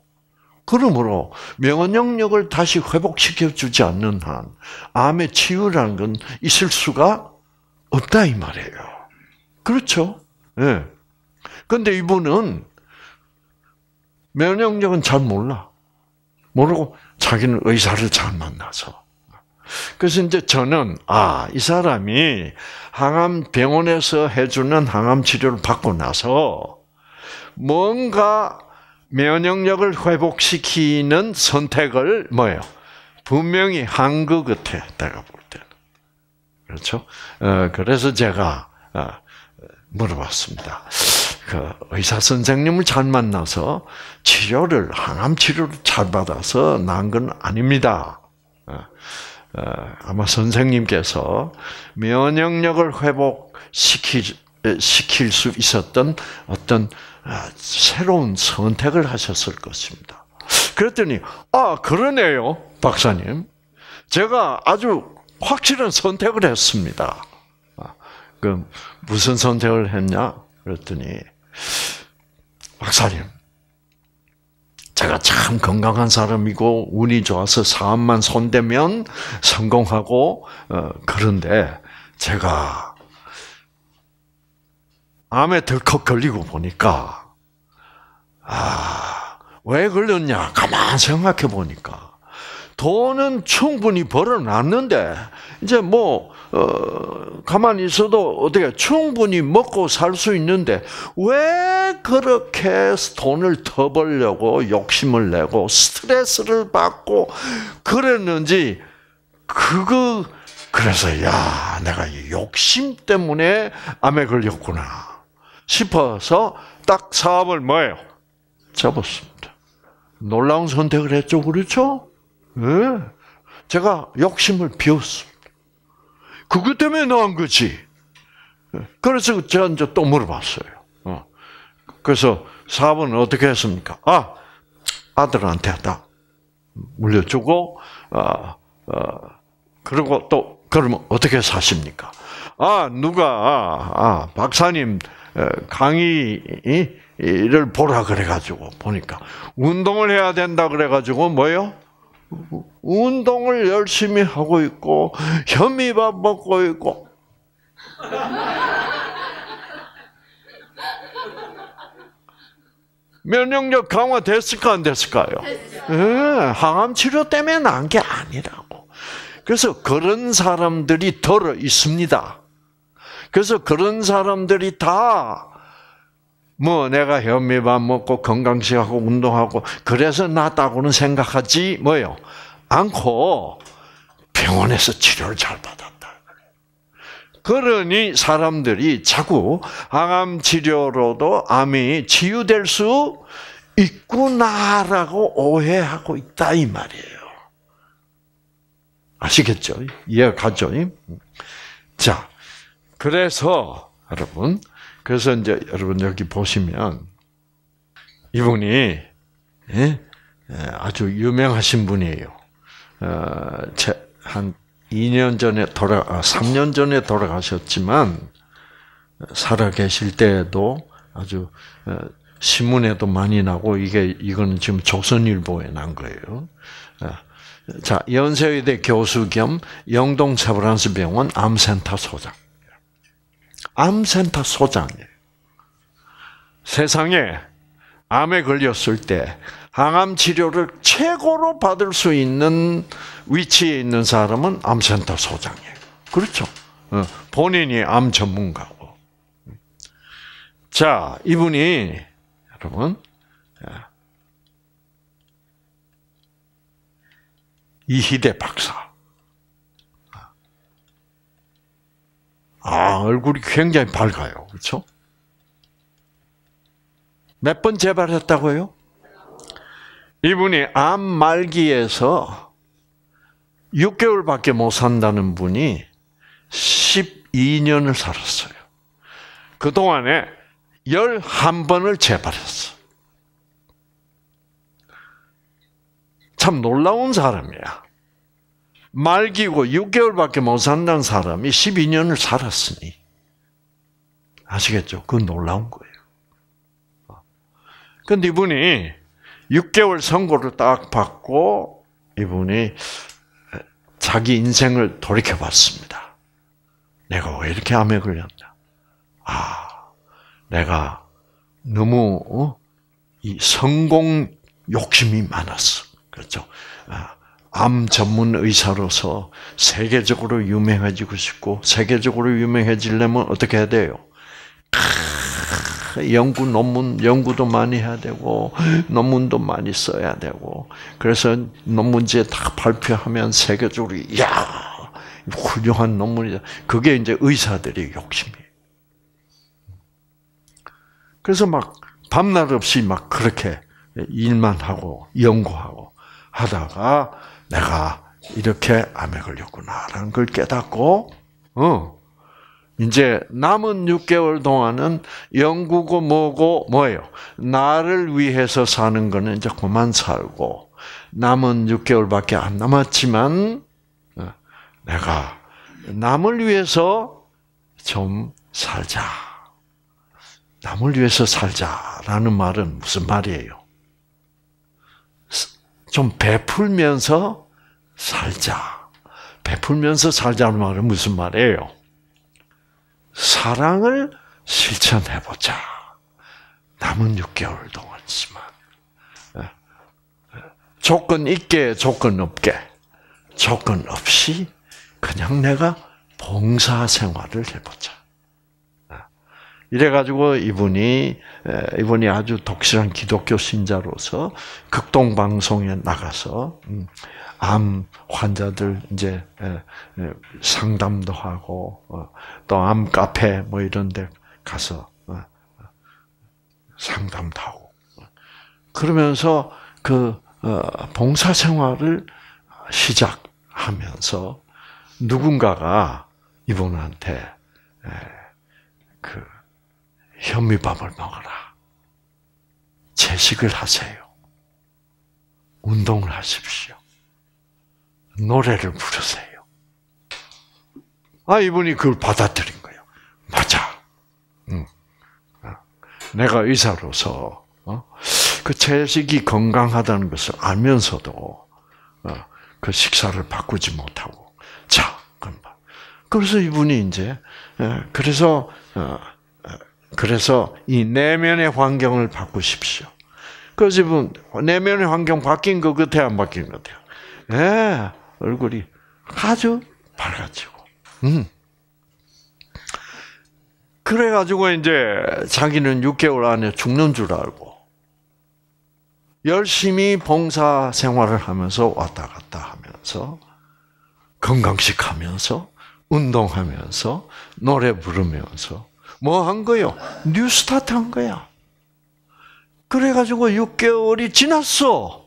그러므로 면역력을 다시 회복시켜 주지 않는 한 암의 치유라는 건 있을 수가 없다 이 말이에요. 그렇죠? 예. 근데 이분은 면역력은 잘 몰라. 모르고 자기는 의사를 잘 만나서 그래서 이제 저는 아, 이 사람이 항암 병원에서 해주는 항암 치료를 받고 나서 뭔가 면역력을 회복시키는 선택을 뭐예요? 분명히 한 것 같아. 내가 볼 때는. 그렇죠? 어, 그래서 제가 어, 물어봤습니다. 그 의사 선생님을 잘 만나서 치료를 항암 치료를 잘 받아서 난건 아닙니다. 어, 어, 아마 선생님께서 면역력을 회복시킬수 있었던 어떤 어, 새로운 선택을 하셨을 것입니다. 그랬더니 아 그러네요, 박사님. 제가 아주 확실한 선택을 했습니다. 그 무슨 선택을 했냐? 그랬더니 박사님 제가 참 건강한 사람이고 운이 좋아서 사업만 손대면 성공하고 어, 그런데 제가 암에 덜컥 걸리고 보니까 아, 왜 걸렸냐 가만 생각해 보니까 돈은 충분히 벌어놨는데 이제 뭐 어, 가만히 있어도 어떻게 충분히 먹고 살 수 있는데 왜 그렇게 돈을 더 벌려고 욕심을 내고 스트레스를 받고 그랬는지 그거 그래서 야 내가 욕심 때문에 암에 걸렸구나 싶어서 딱 사업을 뭐예요 접었습니다. 놀라운 선택을 했죠, 그렇죠? 네. 제가 욕심을 비웠습니다. 그것 때문에 나온 거지. 그래서 제가 이제 또 물어봤어요. 어. 그래서 사업은 어떻게 했습니까? 아, 아들한테 다 물려주고, 아, 아, 그리고 또, 그러면 어떻게 사십니까? 아, 누가, 아, 아 박사님 어, 강의를 보라 그래가지고, 보니까. 운동을 해야 된다 그래가지고, 뭐요? 뭐, 운동을 열심히 하고 있고 현미밥 먹고 있고 면역력 강화 됐을까 안 됐을까요? 예, 항암 치료 때문에 난 게 아니라고. 그래서 그런 사람들이 들어 있습니다. 그래서 그런 사람들이 다뭐 내가 현미밥 먹고 건강식하고 운동하고 그래서 낫다고는 생각하지 뭐요 않고 병원에서 치료를 잘 받았다. 그러니 사람들이 자꾸 항암 치료로도 암이 치유될 수 있구나라고 오해하고 있다 이 말이에요. 아시겠죠? 이해가죠? 가 자, 그래서 여러분 그래서 이제 여러분 여기 보시면 이분이 예? 예 아주 유명하신 분이에요. 어, 한 2년 전에 돌아, 3년 아, 전에 돌아가셨지만 살아 계실 때에도 아주 어, 신문에도 많이 나고 이게 이거는 지금 조선일보에 난 거예요. 어, 자 연세의대 교수 겸 영동 세브란스 병원 암센터 소장. 암센터 소장이에요. 세상에 암에 걸렸을 때 항암 치료를 최고로 받을 수 있는 위치에 있는 사람은 암센터 소장이에요. 그렇죠? 어, 본인이 암 전문가고. 자, 이분이 여러분 이희대 박사. 아, 얼굴이 굉장히 밝아요. 그렇죠? 몇 번 재발했다고요? 이분이 암 말기에서 6개월밖에 못 산다는 분이 12년을 살았어요. 그동안에 11번을 재발했어. 참 놀라운 사람이야. 말기고 6개월밖에 못 산다는 사람이 12년을 살았으니 아시겠죠? 그건 놀라운 거예요. 근데 이분이 6개월 선고를 딱 받고 이분이 자기 인생을 돌이켜 봤습니다. 내가 왜 이렇게 암에 걸렸나? 아, 내가 너무 어? 이 성공 욕심이 많았어. 그렇죠? 아, 암 전문 의사로서 세계적으로 유명해지고 싶고 세계적으로 유명해지려면 어떻게 해야 돼요? 연구 논문 연구도 많이 해야 되고 논문도 많이 써야 되고 그래서 논문제다 발표하면 세계적으로 야 훌륭한 논문이다. 그게 이제 의사들의 욕심이에요. 그래서 막 밤낮 없이 막 그렇게 일만 하고 연구하고 하다가 내가 이렇게 암에 걸렸구나라는 걸 깨닫고, 어, 이제 남은 6개월 동안은 영구고 뭐고 뭐예요? 나를 위해서 사는 거는 이제 그만 살고, 남은 6개월밖에 안 남았지만, 어, 내가 남을 위해서 좀 살자. 남을 위해서 살자라는 말은 무슨 말이에요? 좀 베풀면서 살자. 베풀면서 살자는 말은 무슨 말이에요? 사랑을 실천해보자. 남은 6개월 동안지만. 예? 예? 조건 있게, 조건 없게. 조건 없이 그냥 내가 봉사 생활을 해보자. 예? 이래가지고 이분이, 이분이 아주 독실한 기독교 신자로서 극동방송에 나가서 음, 암 환자들 이제 예, 예, 상담도 하고 어, 또암 카페 뭐 이런데 가서 어, 어, 상담도 하고 그러면서 그 봉사 생활을 시작하면서 누군가가 이분한테 예, 그 현미밥을 먹어라. 채식을 하세요. 운동을 하십시오. 노래를 부르세요. 아, 이분이 그걸 받아들인 거예요. 맞아. 응. 아, 내가 의사로서, 어? 그 채식이 건강하다는 것을 알면서도, 어? 그 식사를 바꾸지 못하고. 자, 그럼 봐. 그래서 이분이 이제, 예, 그래서, 어, 어, 그래서 이 내면의 환경을 바꾸십시오. 그래서 이분, 내면의 환경 바뀐 것 같아요? 안 바뀐 것 같아요? 예. 얼굴이 아주 밝아지고. 음. 그래가지고 이제 자기는 6개월 안에 죽는 줄 알고 열심히 봉사 생활을 하면서 왔다 갔다 하면서 건강식 하면서 운동하면서 노래 부르면서 뭐 한 거요? 뉴스타트 한 거야. 그래가지고 6개월이 지났어.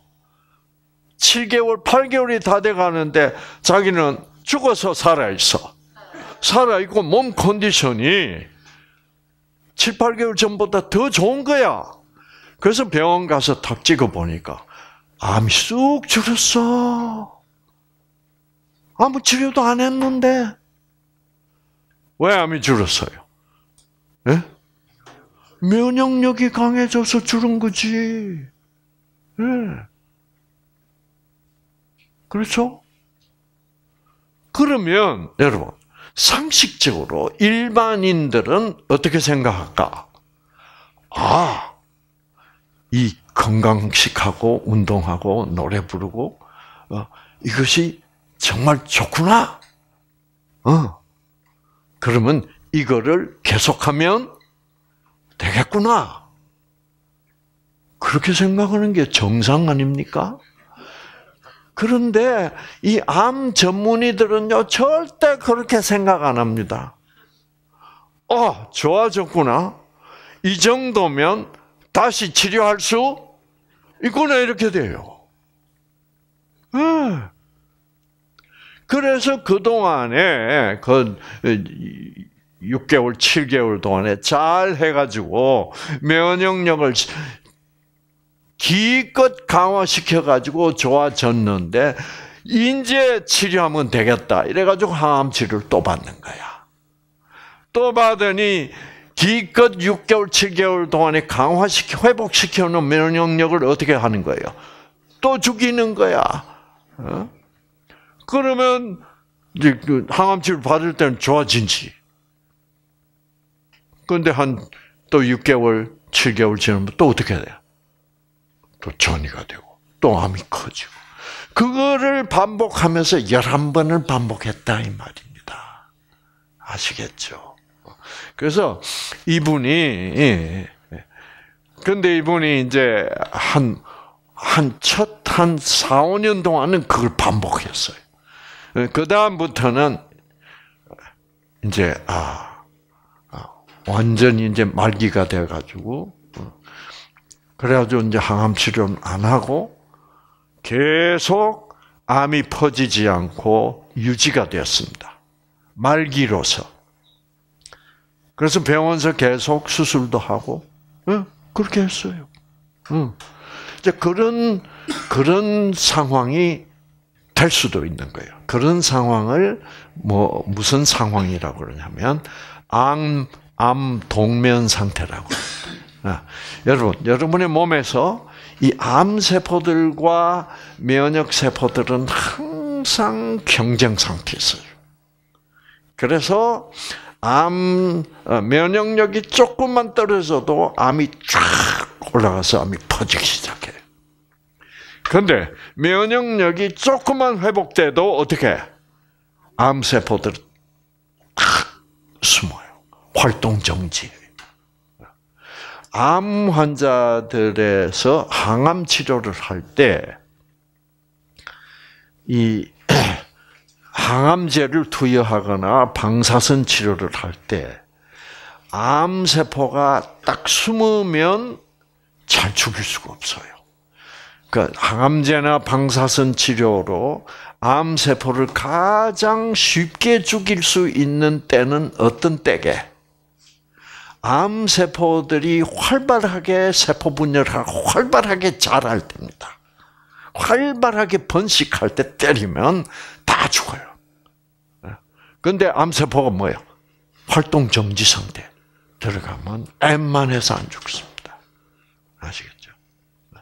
7개월, 8개월이 다돼 가는데 자기는 죽어서 살아 있어. 살아 있고 몸 컨디션이 7, 8개월 전보다 더 좋은 거야. 그래서 병원 가서 탁 찍어 보니까 암이 쑥 줄었어. 아무 치료도 안 했는데 왜 암이 줄었어요? 네? 면역력이 강해져서 줄은 거지. 네. 그렇죠? 그러면 여러분 상식적으로 일반인들은 어떻게 생각할까? 아, 이 건강식하고 운동하고 노래 부르고 어, 이것이 정말 좋구나. 어. 그러면 이거를 계속하면 되겠구나. 그렇게 생각하는 게 정상 아닙니까? 그런데 이 암 전문의들은요, 절대 그렇게 생각 안 합니다. 어, 좋아졌구나. 이 정도면 다시 치료할 수 있구나. 이렇게 돼요. 음. 그래서 그동안에, 그, 6개월, 7개월 동안에 잘 해가지고 면역력을 기껏 강화시켜 가지고 좋아졌는데 인제 치료하면 되겠다. 이래 가지고 항암 치료를 또 받는 거야. 또 받으니 기껏 6개월, 7개월 동안에 강화시켜 회복시켜 놓은 면역력을 어떻게 하는 거예요? 또 죽이는 거야. 어? 그러면 이제 그 항암 치료 받을 때는 좋아진지. 그런데 한 또 6개월, 7개월 지나면 또 어떻게 돼요? 또 전이가 되고 또 암이 커지고 그거를 반복하면서 열한 번을 반복했다 이 말입니다. 아시겠죠? 그래서 이분이 근데 예, 예. 이분이 이제 한 한 첫 한 4, 5년 동안은 그걸 반복했어요. 그 다음부터는 이제 아, 아 완전히 이제 말기가 돼 가지고 그래가지고 이제 항암 치료는 안 하고 계속 암이 퍼지지 않고 유지가 되었습니다. 말기로서. 그래서 병원에서 계속 수술도 하고, 응? 예, 그렇게 했어요. 응. 음. 이제 그런, 그런 상황이 될 수도 있는 거예요. 그런 상황을, 뭐, 무슨 상황이라고 그러냐면, 암, 암 동면 상태라고. 아, 여러분, 여러분의 몸에서 이 암세포들과 면역세포들은 항상 경쟁 상태에 있어요. 그래서 암, 어, 면역력이 조금만 떨어져도 암이 쫙 올라가서 암이 퍼지기 시작해요. 근데 면역력이 조금만 회복돼도 어떻게? 암세포들 탁 숨어요. 활동 정지. 요암 환자들에서 항암 치료를 할 때 이 항암제를 투여하거나 방사선 치료를 할 때암 세포가 딱 숨으면 잘 죽일 수가 없어요. 그러니까 항암제나 방사선 치료로 암 세포를 가장 쉽게 죽일 수 있는 때는 어떤 때게? 암 세포들이 활발하게 세포 분열하고 활발하게 자랄 때입니다. 활발하게 번식할 때 때리면 다 죽어요. 근데 예. 암 세포가 뭐예요? 활동 정지 상태 들어가면 M만 해서 안 죽습니다. 아시겠죠? 네.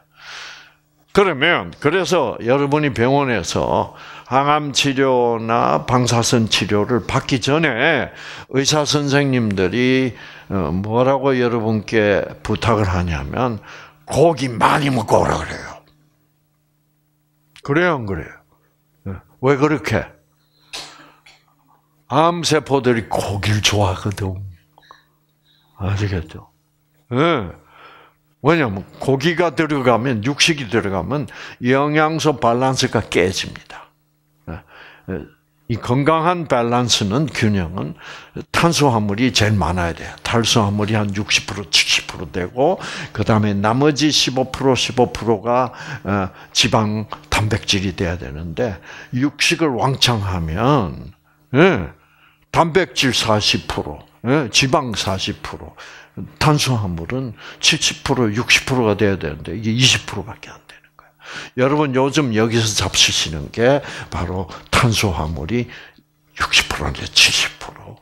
그러면 그래서 여러분이 병원에서 항암 치료나 방사선 치료를 받기 전에 의사 선생님들이 어, 뭐라고 여러분께 부탁을 하냐면 고기 많이 먹고 오라 그래요. 그래요, 안 그래요? 어, 왜 그렇게? 암세포들이 고기를 좋아하거든. 아시겠죠? 네. 왜냐면 고기가 들어가면 육식이 들어가면 영양소 밸런스가 깨집니다. 예. 이 건강한 밸런스는 균형은 탄수화물이 제일 많아야 돼요. 탄수화물이 한 60% 70% 되고 그다음에 나머지 15% 15%가 어, 지방 단백질이 돼야 되는데 육식을 왕창 하면 예, 단백질 40%, 예, 지방 40%, 탄수화물은 70% 60%가 돼야 되는데 이게 20%밖에 안 돼. 여러분 요즘 여기서 잡수시는 게 바로 탄수화물이 60% 내지 70%,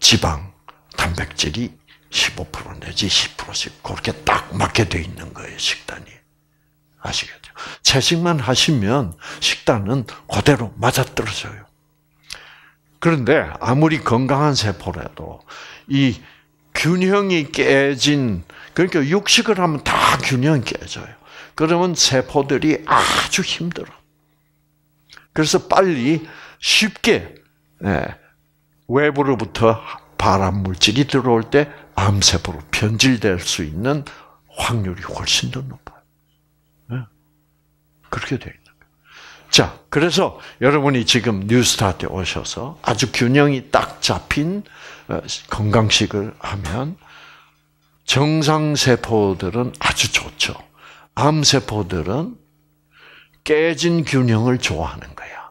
지방, 단백질이 15% 내지 10%씩 그렇게 딱 맞게 돼 있는 거예요 식단이 아시겠죠? 채식만 하시면 식단은 그대로 맞아떨어져요. 그런데 아무리 건강한 세포라도 이 균형이 깨진 그러니까 육식을 하면 다 균형이 깨져요. 그러면 세포들이 아주 힘들어. 그래서 빨리 쉽게 예, 외부로부터 발암 물질이 들어올 때 암세포로 변질될 수 있는 확률이 훨씬 더 높아요. 예, 그렇게 돼 있는 거예요. 자, 그래서 여러분이 지금 뉴스타트 오셔서 아주 균형이 딱 잡힌 어, 건강식을 하면 정상세포들은 아주 좋죠. 암세포들은 깨진 균형을 좋아하는 거야.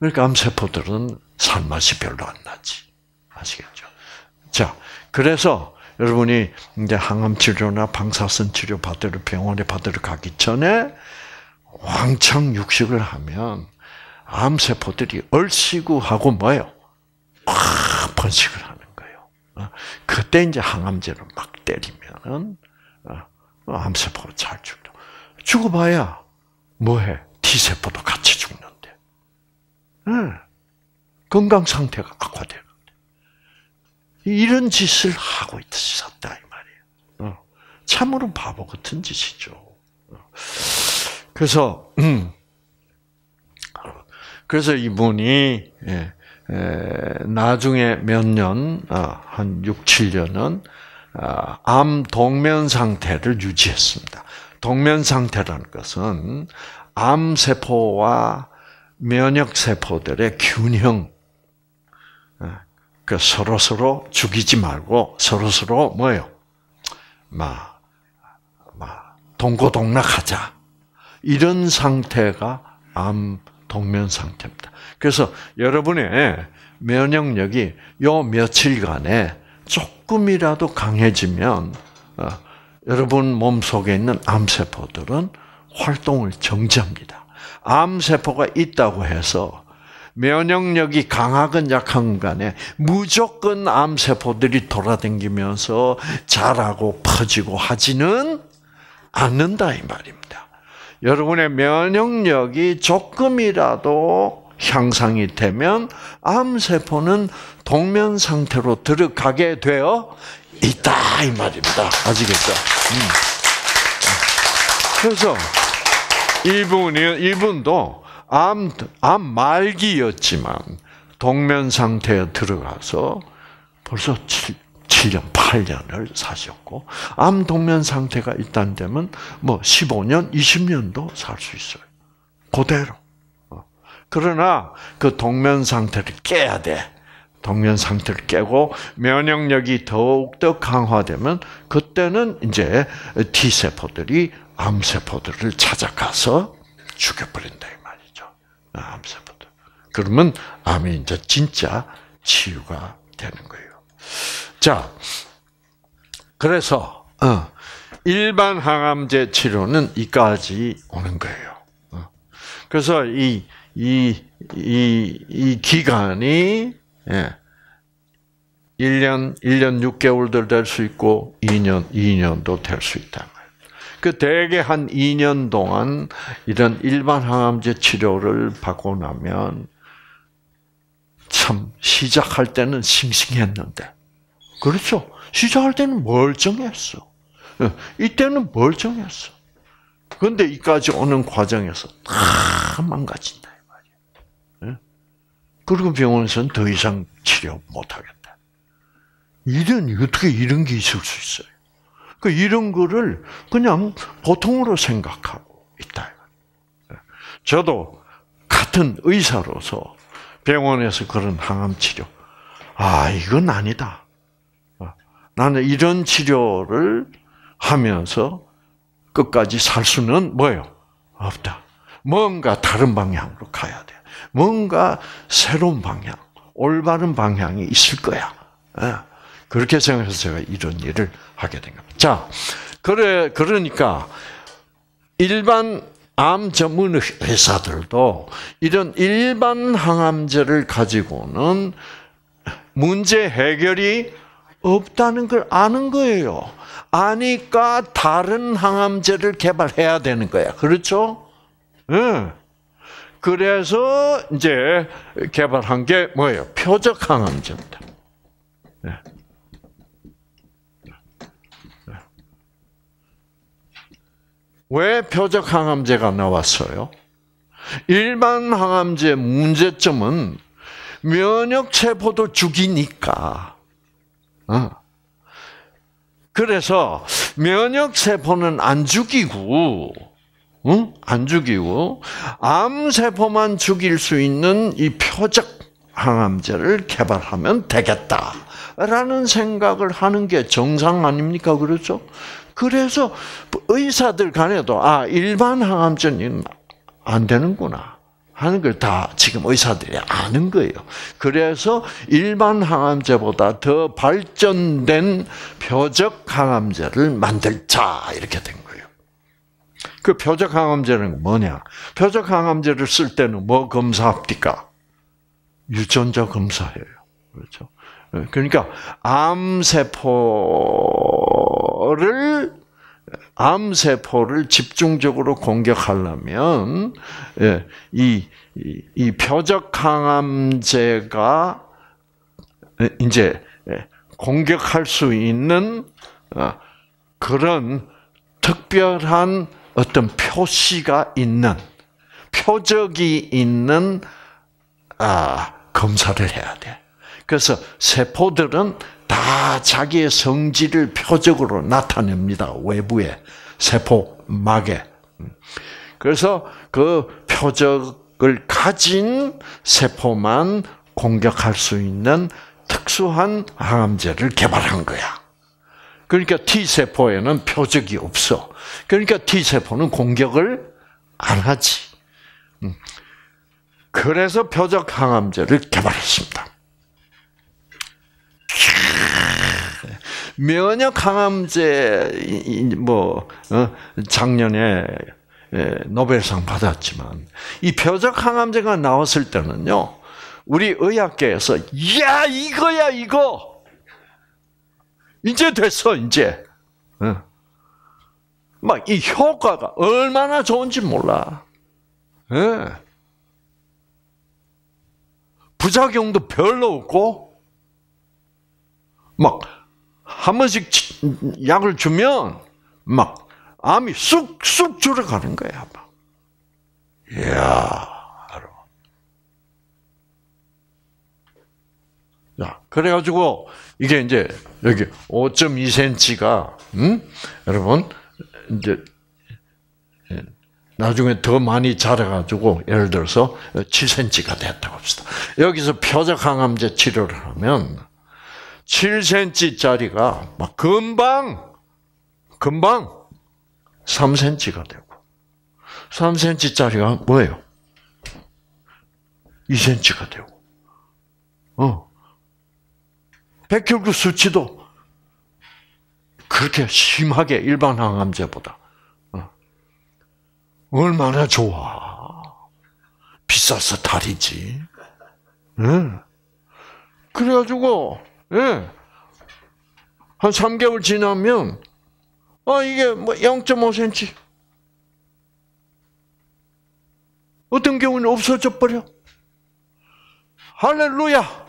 그러니까 암세포들은 산맛이 별로 안 나지. 아시겠죠? 자, 그래서 여러분이 이제 항암 치료나 방사선 치료 받으러 병원에 받으러 가기 전에 왕창 육식을 하면 암세포들이 얼씨구 하고 뭐예요? 확 번식을 하는 거예요. 어? 그때 이제 항암제를 막 때리면은 어? 어, 암세포가 잘 죽죠. 죽어봐야 뭐해? T세포도 같이 죽는데. 응. 예. 건강 상태가 악화되는데. 이런 짓을 하고 있었다, 이 말이에요. 어. 참으로 바보 같은 짓이죠. 어. 그래서, 음. 그래서 이분이, 예, 나중에 몇 년, 아, 한 6, 7년은 아, 암 동면 상태를 유지했습니다. 동면 상태라는 것은 암 세포와 면역 세포들의 균형, 아, 그 서로 서로 죽이지 말고 서로 서로 뭐요? 막, 막 동고동락하자 이런 상태가 암 동면 상태입니다. 그래서 여러분의 면역력이 요 며칠간에 쭉 조금이라도 강해지면 어, 여러분 몸 속에 있는 암세포들은 활동을 정지합니다. 암세포가 있다고 해서 면역력이 강하건 약한 간에 무조건 암세포들이 돌아다니면서 자라고 퍼지고 하지는 않는다 이 말입니다. 여러분의 면역력이 조금이라도 향상이 되면 암세포는 동면 상태로 들어가게 되어 있다 이 말입니다. 아시겠죠? 음. 그래서 이분이 이분도 암, 암 말기였지만 동면 상태에 들어가서 벌써 7, 7년, 8년을 사셨고 암 동면 상태가 있다면 뭐 15년, 20년도 살 수 있어요. 그대로. 그러나 그 동면 상태를 깨야 돼. 동면 상태를 깨고 면역력이 더욱더 강화되면 그때는 이제 T 세포들이 암 세포들을 찾아가서 죽여버린다 이 말이죠. 아, 암 세포들. 그러면 암이 이제 진짜 치유가 되는 거예요. 자, 그래서 어, 일반 항암제 치료는 이까지 오는 거예요. 어. 그래서 이 이, 이, 이 기간이, 예, 1년, 1년 6개월도 될 수 있고, 2년, 2년도 될 수 있다. 그 대개 한 2년 동안 이런 일반 항암제 치료를 받고 나면 참 시작할 때는 싱싱했는데. 그렇죠? 시작할 때는 멀쩡했어. 예, 이때는 멀쩡했어. 근데 이까지 오는 과정에서 다 망가진다. 그리고 병원에서는 더 이상 치료 못하겠다. 이런 어떻게 이런 게 있을 수 있어요? 그 이런 거를 그냥 보통으로 생각하고 있다. 저도 같은 의사로서 병원에서 그런 항암 치료, 아 이건 아니다. 나는 이런 치료를 하면서 끝까지 살 수는 뭐요 없다. 뭔가 다른 방향으로 가야 돼. 뭔가 새로운 방향, 올바른 방향이 있을 거야. 예. 그렇게 생각해서 제가 이런 일을 하게 된 겁니다. 자, 그래 그러니까 일반 암 전문 회사들도 이런 일반 항암제를 가지고는 문제 해결이 없다는 걸 아는 거예요. 아니까 다른 항암제를 개발해야 되는 거야. 그렇죠? 예. 그래서 이제 개발한 게 뭐예요? 표적 항암제입니다. 네. 네. 왜 표적 항암제가 나왔어요? 일반 항암제 문제점은 면역 세포도 죽이니까. 어. 그래서 면역 세포는 안 죽이고 응? 안 죽이고 암세포만 죽일 수 있는 이 표적 항암제를 개발하면 되겠다라는 생각을 하는 게 정상 아닙니까? 그렇죠? 그래서 의사들 간에도 아 일반 항암제는 안 되는구나 하는 걸 다 지금 의사들이 아는 거예요. 그래서 일반 항암제보다 더 발전된 표적 항암제를 만들자 이렇게 된 거예요. 그 표적 항암제는 뭐냐? 표적 항암제를 쓸 때는 뭐 검사합니까? 유전자 검사해요. 그렇죠? 예, 그러니까 암세포를 암세포를 집중적으로 공격하려면 예, 이, 이, 표적 항암제가 예, 이제 공격할 수 있는 어, 그런 특별한 어떤 표시가 있는 표적이 있는 아, 검사를 해야 돼. 그래서 세포들은 다 자기의 성질을 표적으로 나타냅니다. 외부에 세포막에. 그래서 그 표적을 가진 세포만 공격할 수 있는 특수한 항암제를 개발한 거야. 그러니까 T세포에는 표적이 없어. 그러니까 T세포는 공격을 안 하지. 음. 그래서 표적 항암제를 개발했습니다. 면역 항암제 뭐 어, 작년에 예, 노벨상 받았지만 이 표적 항암제가 나왔을 때는요. 우리 의학계에서 야 이거야 이거 이제 됐어, 이제. 응. 막 이 효과가 얼마나 좋은지 몰라. 응. 부작용도 별로 없고, 막, 한 번씩 약을 주면, 막, 암이 쑥쑥 줄어가는 거야. 막. 이야. 그래가지고 이게 이제 여기 5.2cm가 음? 여러분 이제 나중에 더 많이 자라가지고 예를 들어서 7cm가 됐다고 합시다. 여기서 표적 항암제 치료를 하면 7cm짜리가 막 금방 금방 3cm가 되고 3cm짜리가 뭐예요? 2cm가 되고 어 백혈구 수치도 그렇게 심하게 일반 항암제보다 어, 얼마나 좋아. 비싸서 다리지 응. 예. 그래가지고, 예. 한 3개월 지나면, 아, 이게 뭐 0.5cm. 어떤 경우는 없어져 버려. 할렐루야!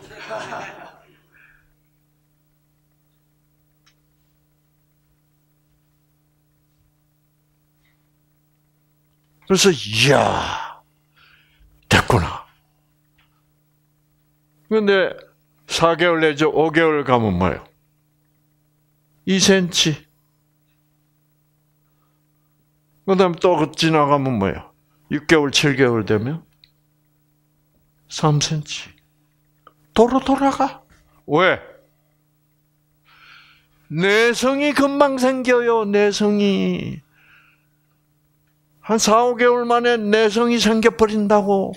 그래서 이야 됐구나. 그런데 4개월 내지 5개월 가면 뭐예요? 2cm. 그 다음 또 지나가면 뭐예요? 6개월, 7개월 되면 3cm. 도로 돌아가. 왜? 내성이 금방 생겨요, 내성이. 한 4, 5개월 만에 내성이 생겨버린다고.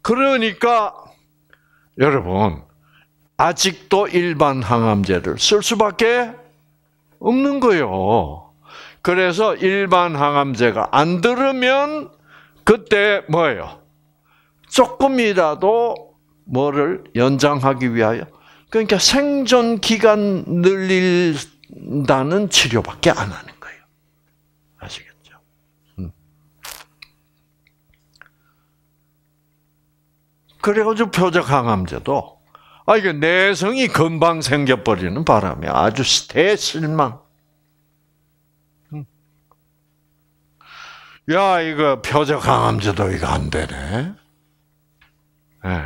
그러니까 여러분 아직도 일반 항암제를 쓸 수밖에 없는 거예요. 그래서 일반 항암제가 안 들으면 그때 뭐예요? 조금이라도 뭐를 연장하기 위하여 그러니까 생존 기간 늘린다는 치료밖에 안 하는 그래가지고 표적 항암제도 아 이게 내성이 금방 생겨버리는 바람에 아주 대실망. 음. 야 이거 표적 항암제도 이거 안 되네. 네.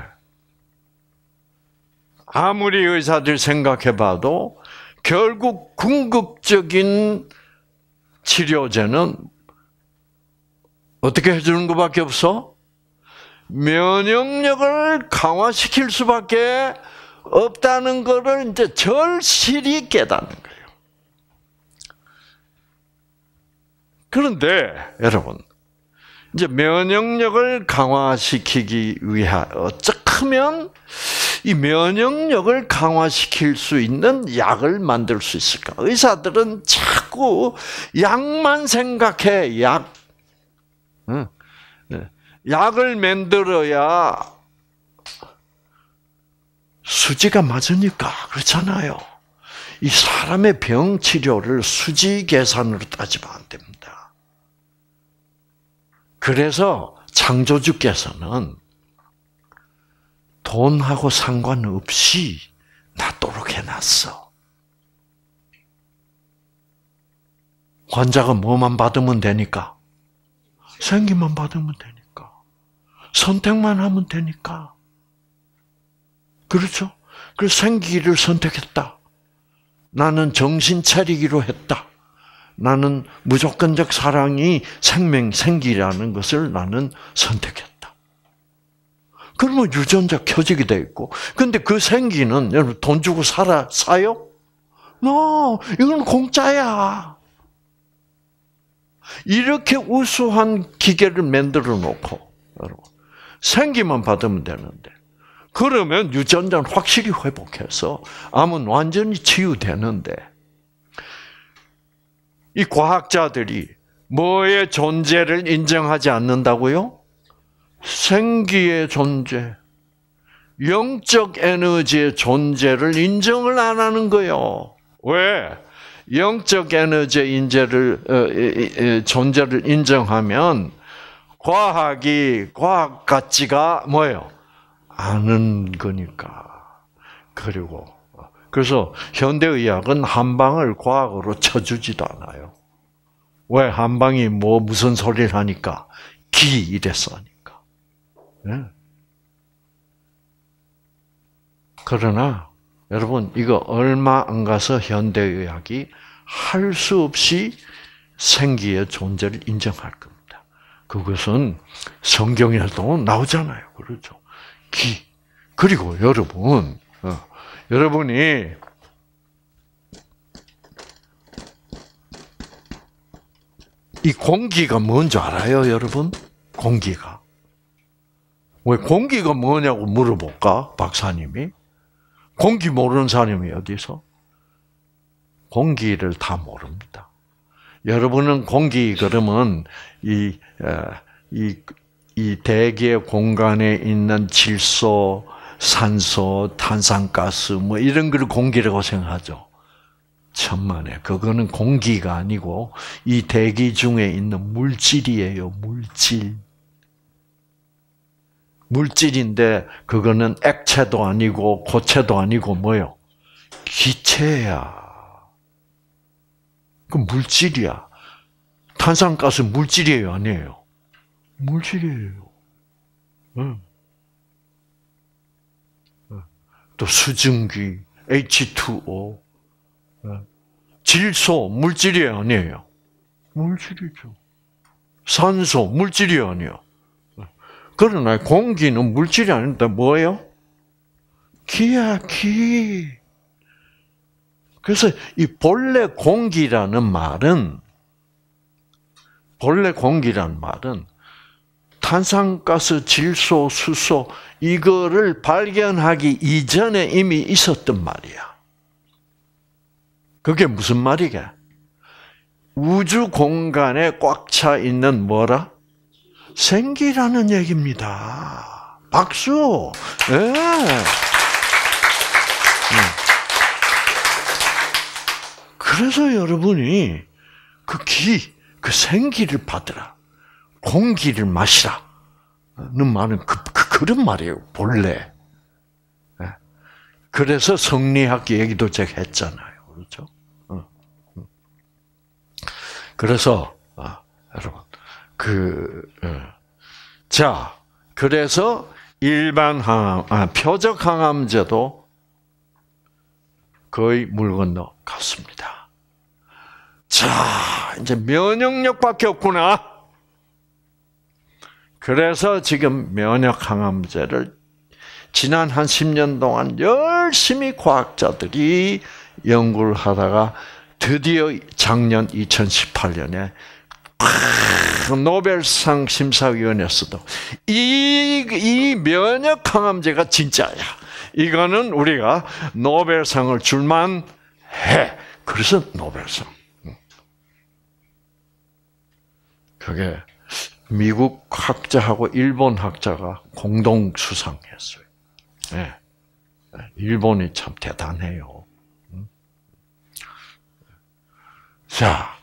아무리 의사들 생각해봐도 결국 궁극적인 치료제는 어떻게 해주는 것밖에 없어? 면역력을 강화시킬 수밖에 없다는 것을 이제 절실히 깨닫는 거예요. 그런데 여러분 이제 면역력을 강화시키기 위한 어쩌면 이 면역력을 강화시킬 수 있는 약을 만들 수 있을까? 의사들은 자꾸 약만 생각해 약. 응. 네. 약을 만들어야 수지가 맞으니까 그렇잖아요. 이 사람의 병 치료를 수지 계산으로 따지면 안 됩니다. 그래서 창조주께서는 돈하고 상관없이 낫도록 해놨어. 환자가 뭐만 받으면 되니까? 생기만 받으면 되니까. 선택만 하면 되니까. 그렇죠? 그래서 생기를 선택했다. 나는 정신 차리기로 했다. 나는 무조건적 사랑이 생명, 생기라는 것을 나는 선택했다. 그러면 뭐 유전자 켜지게 돼 있고. 근데 그 생기는 여러분 돈 주고 살아, 사요? n 이건 공짜야. 이렇게 우수한 기계를 만들어 놓고, 여러분. 생기만 받으면 되는데. 그러면 유전자는 확실히 회복해서 암은 완전히 치유되는데 이 과학자들이 뭐의 존재를 인정하지 않는다고요? 생기의 존재, 영적 에너지의 존재를 인정을 안 하는 거요 왜? 영적 에너지의 인재를, 어, 존재를 인정하면 과학이 과학 가치가 뭐예요? 아는 거니까. 그리고 그래서 현대의학은 한방을 과학으로 쳐주지도 않아요. 왜 한방이 뭐 무슨 소리를 하니까 기 이래서 하니까. 네? 그러나 여러분 이거 얼마 안 가서 현대의학이 할 수 없이 생기의 존재를 인정할 겁니다. 그것은 성경에도 나오잖아요. 그렇죠. 기. 그리고 여러분, 어, 여러분이 이 공기가 뭔지 알아요, 여러분? 공기가. 왜 공기가 뭐냐고 물어볼까, 박사님이? 공기 모르는 사람이 어디서? 공기를 다 모릅니다. 여러분은 공기 그러면 어, 이, 이, 이 대기의 공간에 있는 질소, 산소, 탄산가스 뭐 이런 걸 공기라고 생각하죠. 천만에 그거는 공기가 아니고 이 대기 중에 있는 물질이에요. 물질. 물질인데 그거는 액체도 아니고 고체도 아니고 뭐요? 기체야. 그 물질이야. 탄산가스 물질이에요, 아니에요? 물질이에요. 또 수증기, H2O, 질소, 물질이 아니에요? 물질이죠. 산소, 물질이 아니에요. 그러나 공기는 물질이 아닌데 뭐예요? 기야, 기. 그래서 이 본래 공기라는 말은 본래 공기란 말은 탄산가스, 질소, 수소 이거를 발견하기 이전에 이미 있었던 말이야. 그게 무슨 말이게? 우주 공간에 꽉 차 있는 뭐라? 생기라는 얘기입니다. 박수! 예. 그래서 여러분이 그 기, 그 생기를 받으라. 공기를 마시라. 는 말은 그, 그, 런 말이에요, 본래. 예? 그래서 성리학 얘기도 제가 했잖아요. 그렇죠? 어. 그래서, 아, 여러분, 그, 예. 자, 그래서 일반 항암, 아, 표적 항암제도 거의 물 건너 갔습니다. 자, 이제 면역력밖에 없구나. 그래서 지금 면역 항암제를 지난 한 10년 동안 열심히 과학자들이 연구를 하다가 드디어 작년 2018년에 노벨상 심사위원회에서도 이, 이 면역 항암제가 진짜야. 이거는 우리가 노벨상을 줄만 해. 그래서 노벨상. 그게 미국 학자하고 일본 학자가 공동 수상했어요. 네. 일본이 참 대단해요. 음? 자,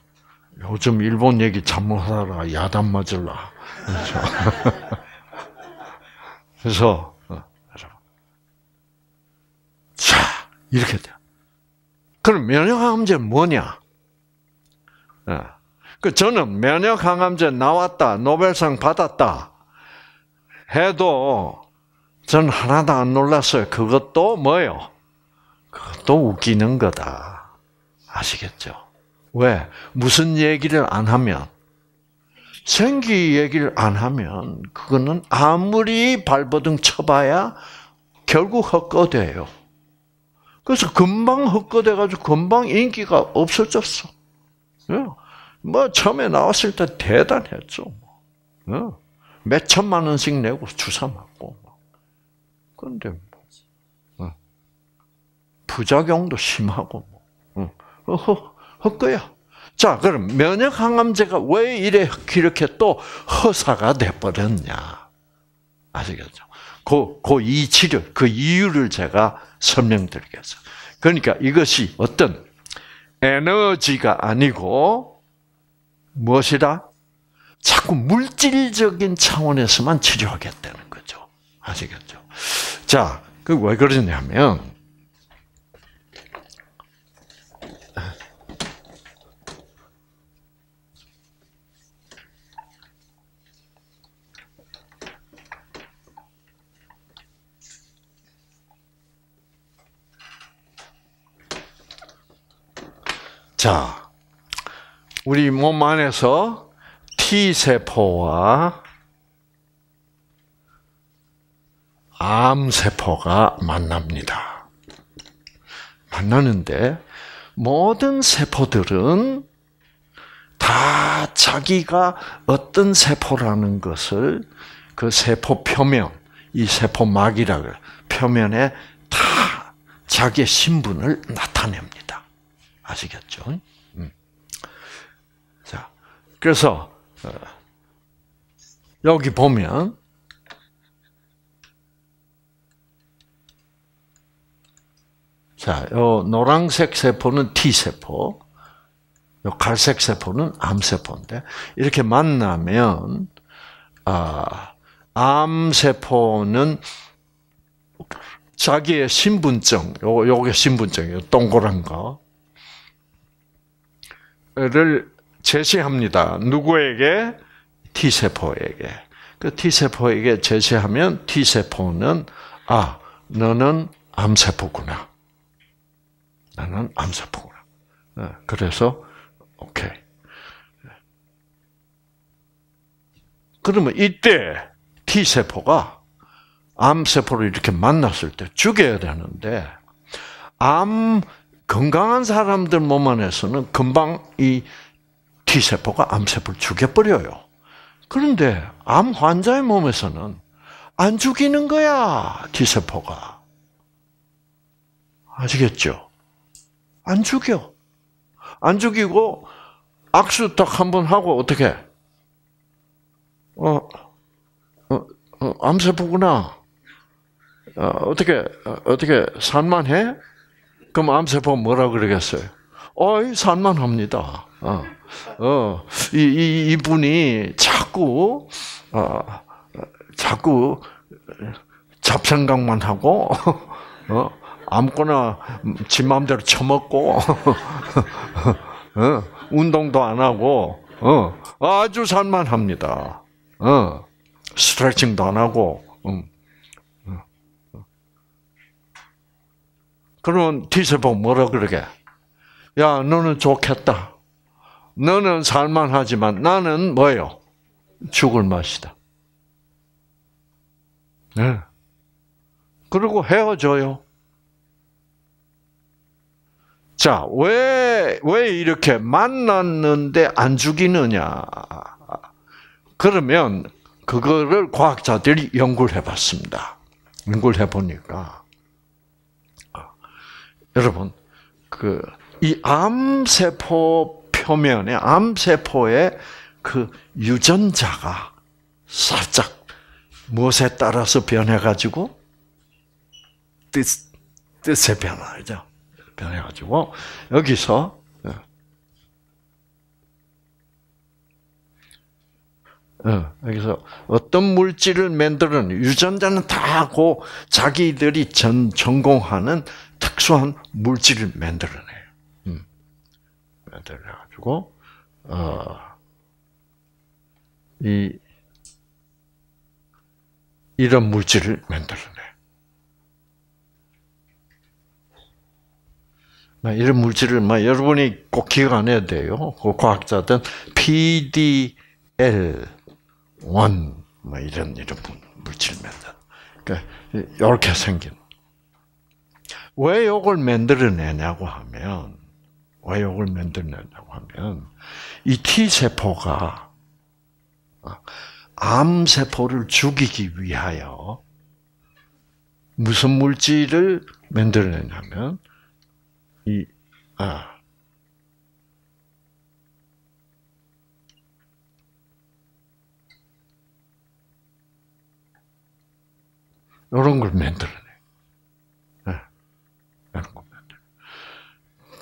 요즘 일본 얘기 잘못하라, 야단 맞을라. 그렇죠? 그래서, 어, 자, 이렇게 돼. 그럼 면역암제 뭐냐? 어. 그 저는 면역 항암제 나왔다, 노벨상 받았다 해도 전 하나도 안 놀랐어요. 그것도 뭐요? 그것도 웃기는 거다. 아시겠죠? 왜? 무슨 얘기를 안 하면 생기 얘기를 안 하면 그거는 아무리 발버둥 쳐봐야 결국 헛거대요. 그래서 금방 헛거대가지고 금방 인기가 없어졌어. 예? 뭐 처음에 나왔을 때 대단했죠. 뭐. 어? 몇 천만 원씩 내고 주사 맞고. 그런데 뭐, 어. 부작용도 심하고 뭐. 어. 허, 헛거야. 자, 그럼 면역 항암제가 왜 이래 이렇게 또 허사가 돼 버렸냐? 아시겠죠? 그, 그 이 치료, 그 이유를 제가 설명드리겠습니다. 그러니까 이것이 어떤 에너지가 아니고 무엇이다? 자꾸 물질적인 차원에서만 치료하겠다는 거죠. 아시겠죠? 자, 그 왜 그러냐면 자, 우리 몸 안에서 T세포와 암세포가 만납니다. 만나는데 모든 세포들은 다 자기가 어떤 세포라는 것을 그 세포 표면, 이 세포막이라 그 표면에 다 자기의 신분을 나타냅니다. 아시겠죠? 음. 그래서 어, 여기 보면 자, 요 노란색 세포는 T 세포, 요 갈색 세포는 암 세포인데 이렇게 만나면 아, 암 세포는 자기의 신분증, 요 요게 신분증이에요. 동그란 거. 를 제시합니다. 누구에게? T세포에게. 그 T세포에게 제시하면 T세포는, 아, 너는 암세포구나. 나는 암세포구나. 네, 그래서, 오케이. 그러면 이때 T세포가 암세포를 이렇게 만났을 때 죽여야 되는데, 암, 건강한 사람들 몸 안에서는 금방 이 T세포가 암세포를 죽여버려요. 그런데 암 환자의 몸에서는 안 죽이는 거야, T세포가. 아시겠죠? 안 죽여. 안 죽이고 악수 딱 한 번 하고 어떻게? 어, 어, 어 암세포구나. 어, 어떻게 어, 어떻게 산만 해? 그럼 암세포 뭐라 그러겠어요? 어이 산만 합니다. 어. 어, 이, 이, 이분이 자꾸, 어, 자꾸 잡생각만 하고, 어, 아무거나 지 마음대로 처먹고, 어, 운동도 안 하고, 어, 아주 산만합니다. 어, 스트레칭도 안 하고, 음. 어, 어. 그러면 뒤세 보면 뭐라 그러게? 야, 너는 좋겠다. 너는 살만하지만 나는 뭐요? 죽을 맛이다. 네. 그리고 헤어져요. 자, 왜, 왜 이렇게 만났는데 안 죽이느냐? 그러면 그거를 과학자들이 연구를 해봤습니다. 연구를 해보니까. 여러분, 그, 이 암세포 표면에 암세포의 그 유전자가 살짝 무엇에 따라서 변해가지고 뜻, 뜻의 변화죠. 변해가지고 여기서 어, 여기서 어떤 물질을 만드는 유전자는 다고 자기들이 전 전공하는 특수한 물질을 만들어내. 만들어가지고, 어, 이, 이런 물질을 만들어내. 이런 물질을 막 여러분이 꼭 기억 안 해야 돼요. 그과학자들 PDL 1뭐 이런 이런 물질 만든. 그러니까 이렇게 생긴. 왜 이걸 만들어내냐고 하면 외역을 만들어낸다고 하면 이 T세포가 어, 암세포를 죽이기 위하여 무슨 물질을 만들어내냐면 이 아, 이런 걸 만들어.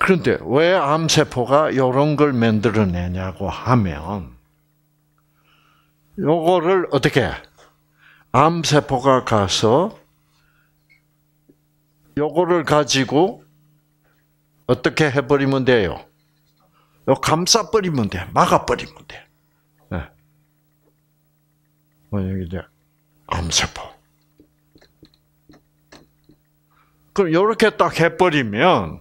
그런데 왜 암세포가 이런 걸 만들어내냐고 하면 요거를 어떻게 암세포가 가서 요거를 가지고 어떻게 해버리면 돼요? 요 감싸버리면 돼, 막아버리면 돼. 네. 만약에 이제 암세포. 그럼 이렇게 딱 해버리면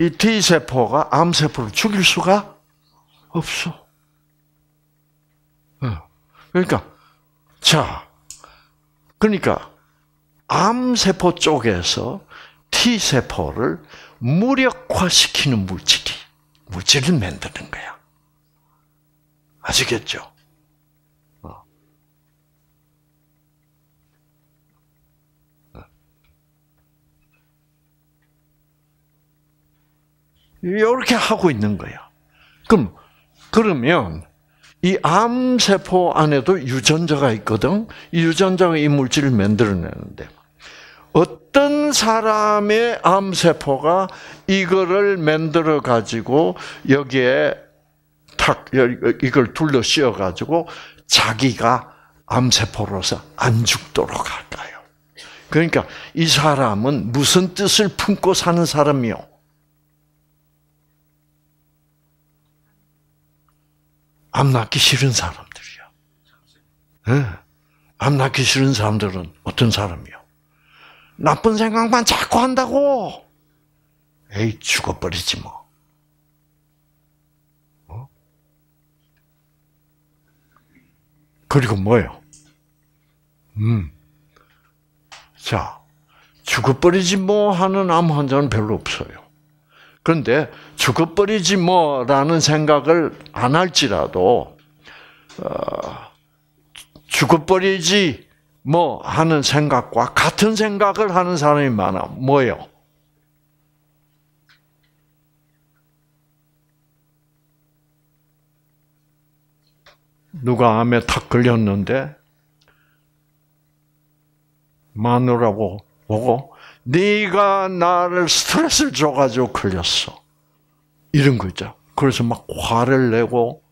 이 T세포가 암세포를 죽일 수가 없어. 어. 그러니까, 자, 그러니까, 암세포 쪽에서 T세포를 무력화시키는 물질이, 물질을 만드는 거야. 아시겠죠? 이렇게 하고 있는 거야. 그럼 그러면 이 암세포 안에도 유전자가 있거든. 이 유전자가 이 물질을 만들어내는데 어떤 사람의 암세포가 이거를 만들어 가지고 여기에 탁 이걸 둘러씌워 가지고 자기가 암세포로서 안 죽도록 할까요? 그러니까 이 사람은 무슨 뜻을 품고 사는 사람이요? 암 낳기 싫은 사람들이야. 네. 예. 암 낳기 싫은 사람들은 어떤 사람이요? 나쁜 생각만 자꾸 한다고! 에이, 죽어버리지 뭐. 어? 그리고 뭐요? 음. 자, 죽어버리지 뭐 하는 암 환자는 별로 없어요. 그런데 죽어버리지 뭐라는 생각을 안 할지라도 어, 죽어버리지 뭐 하는 생각과 같은 생각을 하는 사람이 많아. 뭐요? 누가 암에 탁 걸렸는데 마누라고 보고 네가 나를 스트레스를 줘가지고 걸렸어. 이런 거 있죠. 그래서 막 화를 내고,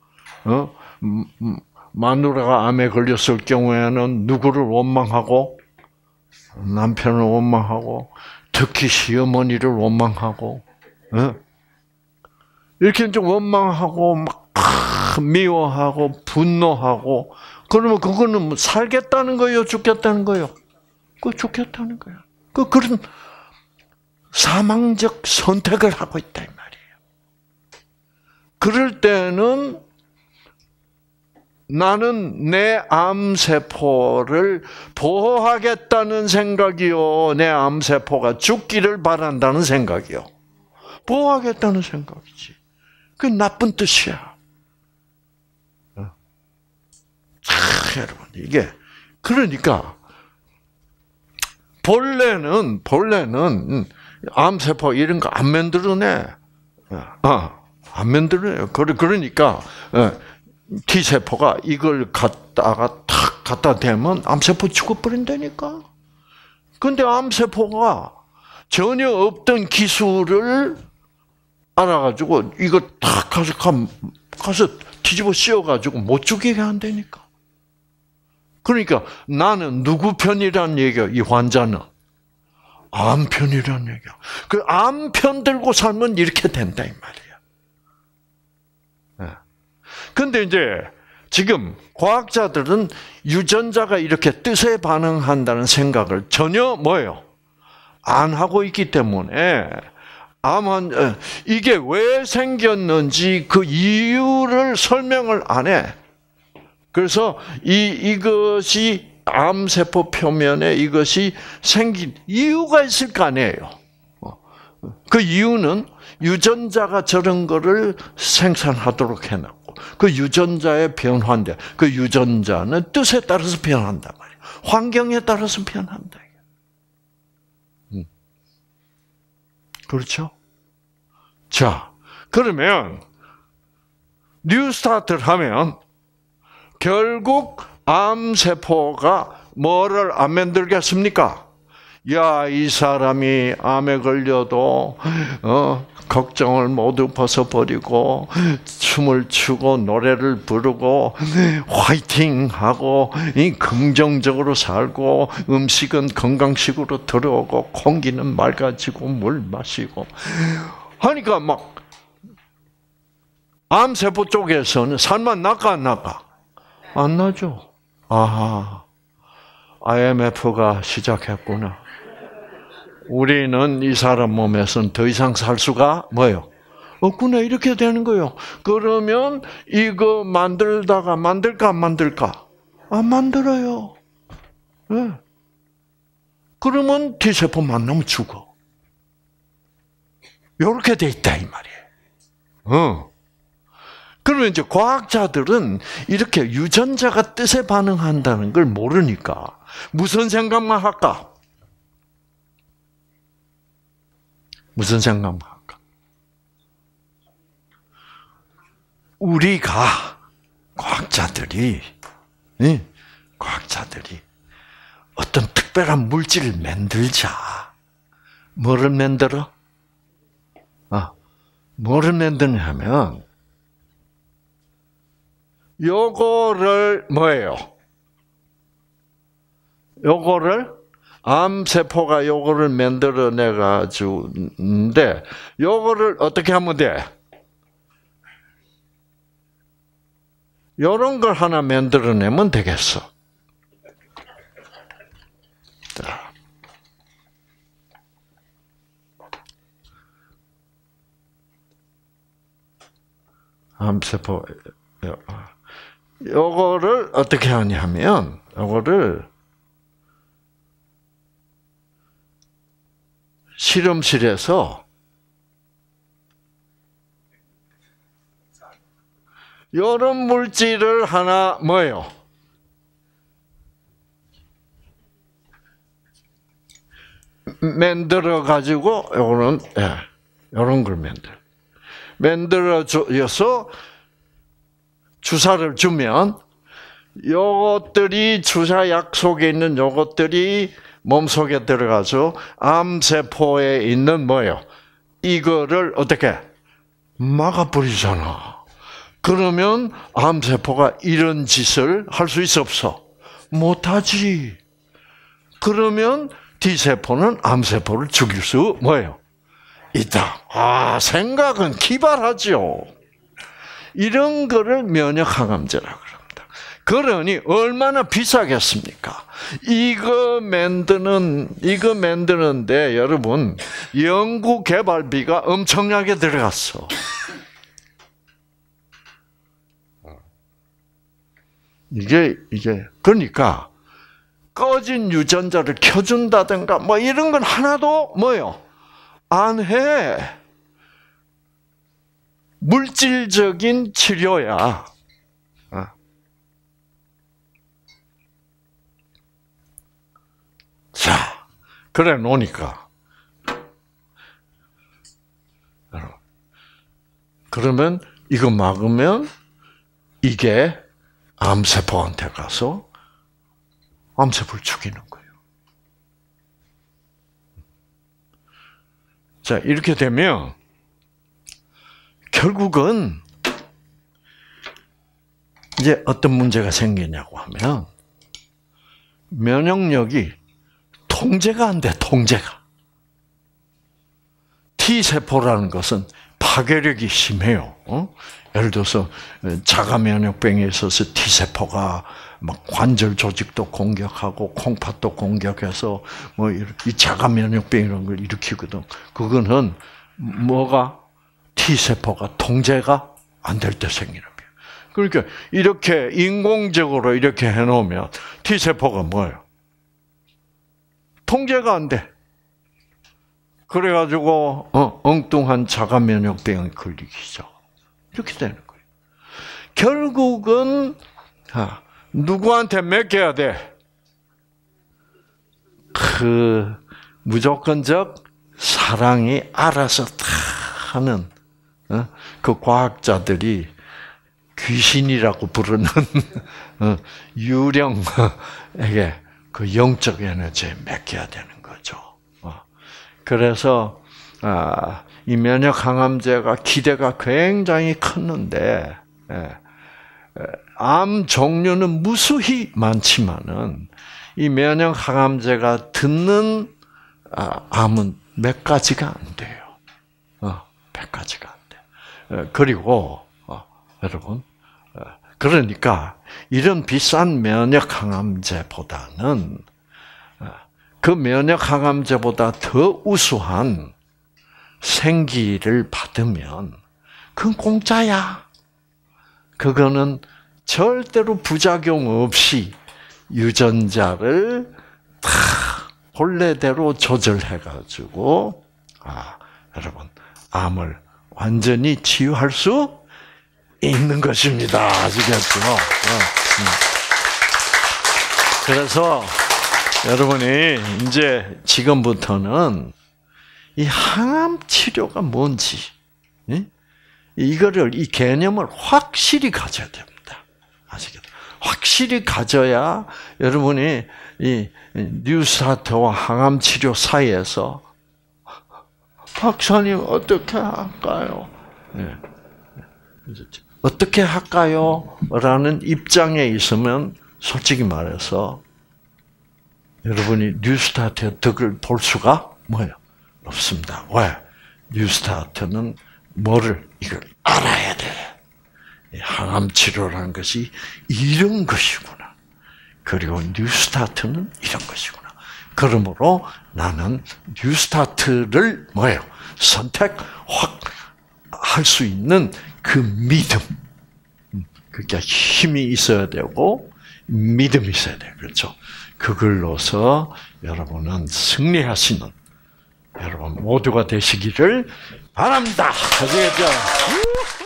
어? 음, 음, 마누라가 암에 걸렸을 경우에는 누구를 원망하고, 남편을 원망하고, 특히 시어머니를 원망하고, 어? 이렇게 좀 원망하고, 막, 미워하고, 분노하고, 그러면 그거는 뭐 살겠다는 거예요? 죽겠다는 거예요? 그 죽겠다는 거야. 그, 그런 사망적 선택을 하고 있다. 그럴 때는 나는 내 암세포를 보호하겠다는 생각이요. 내 암세포가 죽기를 바란다는 생각이요. 보호하겠다는 생각이지. 그 나쁜 뜻이야. 아, 여러분, 이게, 그러니까, 본래는, 본래는, 암세포 이런 거 안 만들어내. 아, 안 만들어요. 그러니까 예, T 세포가 이걸 갖다가 탁 갖다 대면 암세포 죽어버린다니까. 근데 암세포가 전혀 없던 기술을 알아가지고 이거 탁 가서 가서 뒤집어 씌워가지고 못 죽이게 한다니까. 그러니까 나는 누구 편이란 얘기야, 이 환자는? 암 편이란 얘기야. 그 암 편 들고 살면 이렇게 된다, 이 말이야. 근데 이제 지금 과학자들은 유전자가 이렇게 뜻에 반응한다는 생각을 전혀 뭐예요? 안 하고 있기 때문에 암한 어, 이게 왜 생겼는지 그 이유를 설명을 안 해. 그래서 이 이것이 암세포 표면에 이것이 생긴 이유가 있을 거 아니에요. 어, 그 이유는 유전자가 저런 거를 생산하도록 해놨고 그 유전자의 변화인데 그 유전자는 뜻에 따라서 변한단 말이야. 환경에 따라서 변한다. 음. 그렇죠? 자, 그러면 뉴스타트를 하면 결국 암세포가 뭐를 안 만들겠습니까? 야, 이 사람이 암에 걸려도, 어, 걱정을 모두 벗어버리고, 춤을 추고, 노래를 부르고, 화이팅 하고, 이 긍정적으로 살고, 음식은 건강식으로 들어오고, 공기는 맑아지고, 물 마시고. 하니까 막, 암세포 쪽에서는 살만 나가, 안 나가? 안 나죠. 아하, IMF가 시작했구나. 우리는 이 사람 몸에선 더 이상 살 수가 뭐요? 예 없구나 이렇게 되는 거요. 예 그러면 이거 만들다가 만들까 안 만들까? 안 만들어요. 네. 그러면 T 세포 만나면 죽어. 요렇게 돼 있다 이 말이에요. 어. 그러면 이제 과학자들은 이렇게 유전자가 뜻에 반응한다는 걸 모르니까 무슨 생각만 할까? 무슨 생각만 할까? 우리가 과학자들이 네? 과학자들이 어떤 특별한 물질을 만들자. 뭐를 만들어? 아, 뭐를 만드냐면 요거를 뭐예요? 요거를 암세포가 요거를 만들어내 가지고인데 요거를 어떻게 하면 돼? 요런 걸 하나 만들어내면 되겠어. 자. 암세포 요거를 어떻게 하냐면 요거를 실험실에서 여름 물질을 하나 뭐요? 만들어 가지고 요거 예, 이런 걸 만들. 만들어 줘서 주사를 주면 요것들이 주사약 속에 있는 요것들이 몸속에 들어가서 암세포에 있는 뭐예요? 이거를 어떻게? 막아버리잖아. 그러면 암세포가 이런 짓을 할 수 있어 없어? 못하지. 그러면 T세포는 암세포를 죽일 수 뭐예요? 있다. 아, 생각은 기발하죠. 이런 거를 면역항암제라고 그러니 얼마나 비싸겠습니까? 이거 만드는 이거 만드는데 여러분 연구 개발비가 엄청나게 들어갔어. 이게 이게 그러니까 꺼진 유전자를 켜준다든가 뭐 이런 건 하나도 뭐요 안 해. 물질적인 치료야. 자, 그래 놓으니까. 그러면 이거 막으면 이게 암세포한테 가서 암세포를 죽이는 거예요. 자, 이렇게 되면 결국은 이제 어떤 문제가 생기냐고 하면 면역력이 통제가 안 돼, 통제가. T세포라는 것은 파괴력이 심해요. 어? 예를 들어서 자가 면역병에 있어서 T세포가 막 관절 조직도 공격하고 콩팥도 공격해서 뭐 이 자가 면역병 이런 걸 일으키거든. 그거는 뭐가 T세포가 통제가 안 될 때 생기는 거 그러니까 이렇게 인공적으로 이렇게 해놓으면 T세포가 뭐예요? 통제가 안 돼. 그래가지고 어, 엉뚱한 자가 면역 대응에 걸리기 시작. 이렇게 되는 거예요. 결국은 아, 누구한테 맡겨야 돼? 그 무조건적 사랑이 알아서 다 하는 어? 그 과학자들이 귀신이라고 부르는 어, 유령에게 그 영적 에너지에 맡겨야 되는 거죠. 어. 그래서 아, 이 면역 항암제가 기대가 굉장히 컸는데 예, 예, 암 종류는 무수히 많지만은 이 면역 항암제가 듣는 아, 암은 몇 가지가 안 돼요. 몇 어, 가지가 안 돼. 어, 그리고 여러분 그러니까 이런 비싼 면역 항암제보다는 아, 그 면역 항암제보다 더 우수한 생기를 받으면 그건 공짜야. 그거는 절대로 부작용 없이 유전자를 다 본래대로 조절해가지고, 아, 여러분, 암을 완전히 치유할 수 있는 것입니다. 아시겠죠? 어, 음. 그래서 여러분이 이제 지금부터는 이 항암 치료가 뭔지 이거를 이 개념을 확실히 가져야 됩니다. 아시겠죠? 확실히 가져야 여러분이 이 뉴스타트와 항암 치료 사이에서 박사님 어떻게 할까요? 예. 어떻게 할까요? 라는 입장에 있으면 솔직히 말해서 여러분이 뉴스타트의 덕을 볼 수가 뭐예요? 없습니다. 왜? 뉴스타트는 뭐를 이걸 알아야 돼. 항암 치료라는 것이 이런 것이구나. 그리고 뉴스타트는 이런 것이구나. 그러므로 나는 뉴스타트를 뭐예요? 선택 확 할 수 있는 그 믿음, 음, 그러니까 힘이 있어야 되고 믿음이 있어야 돼요. 그렇죠? 그걸로서 여러분은 승리하시는 여러분 모두가 되시기를 바랍니다. 아시겠죠?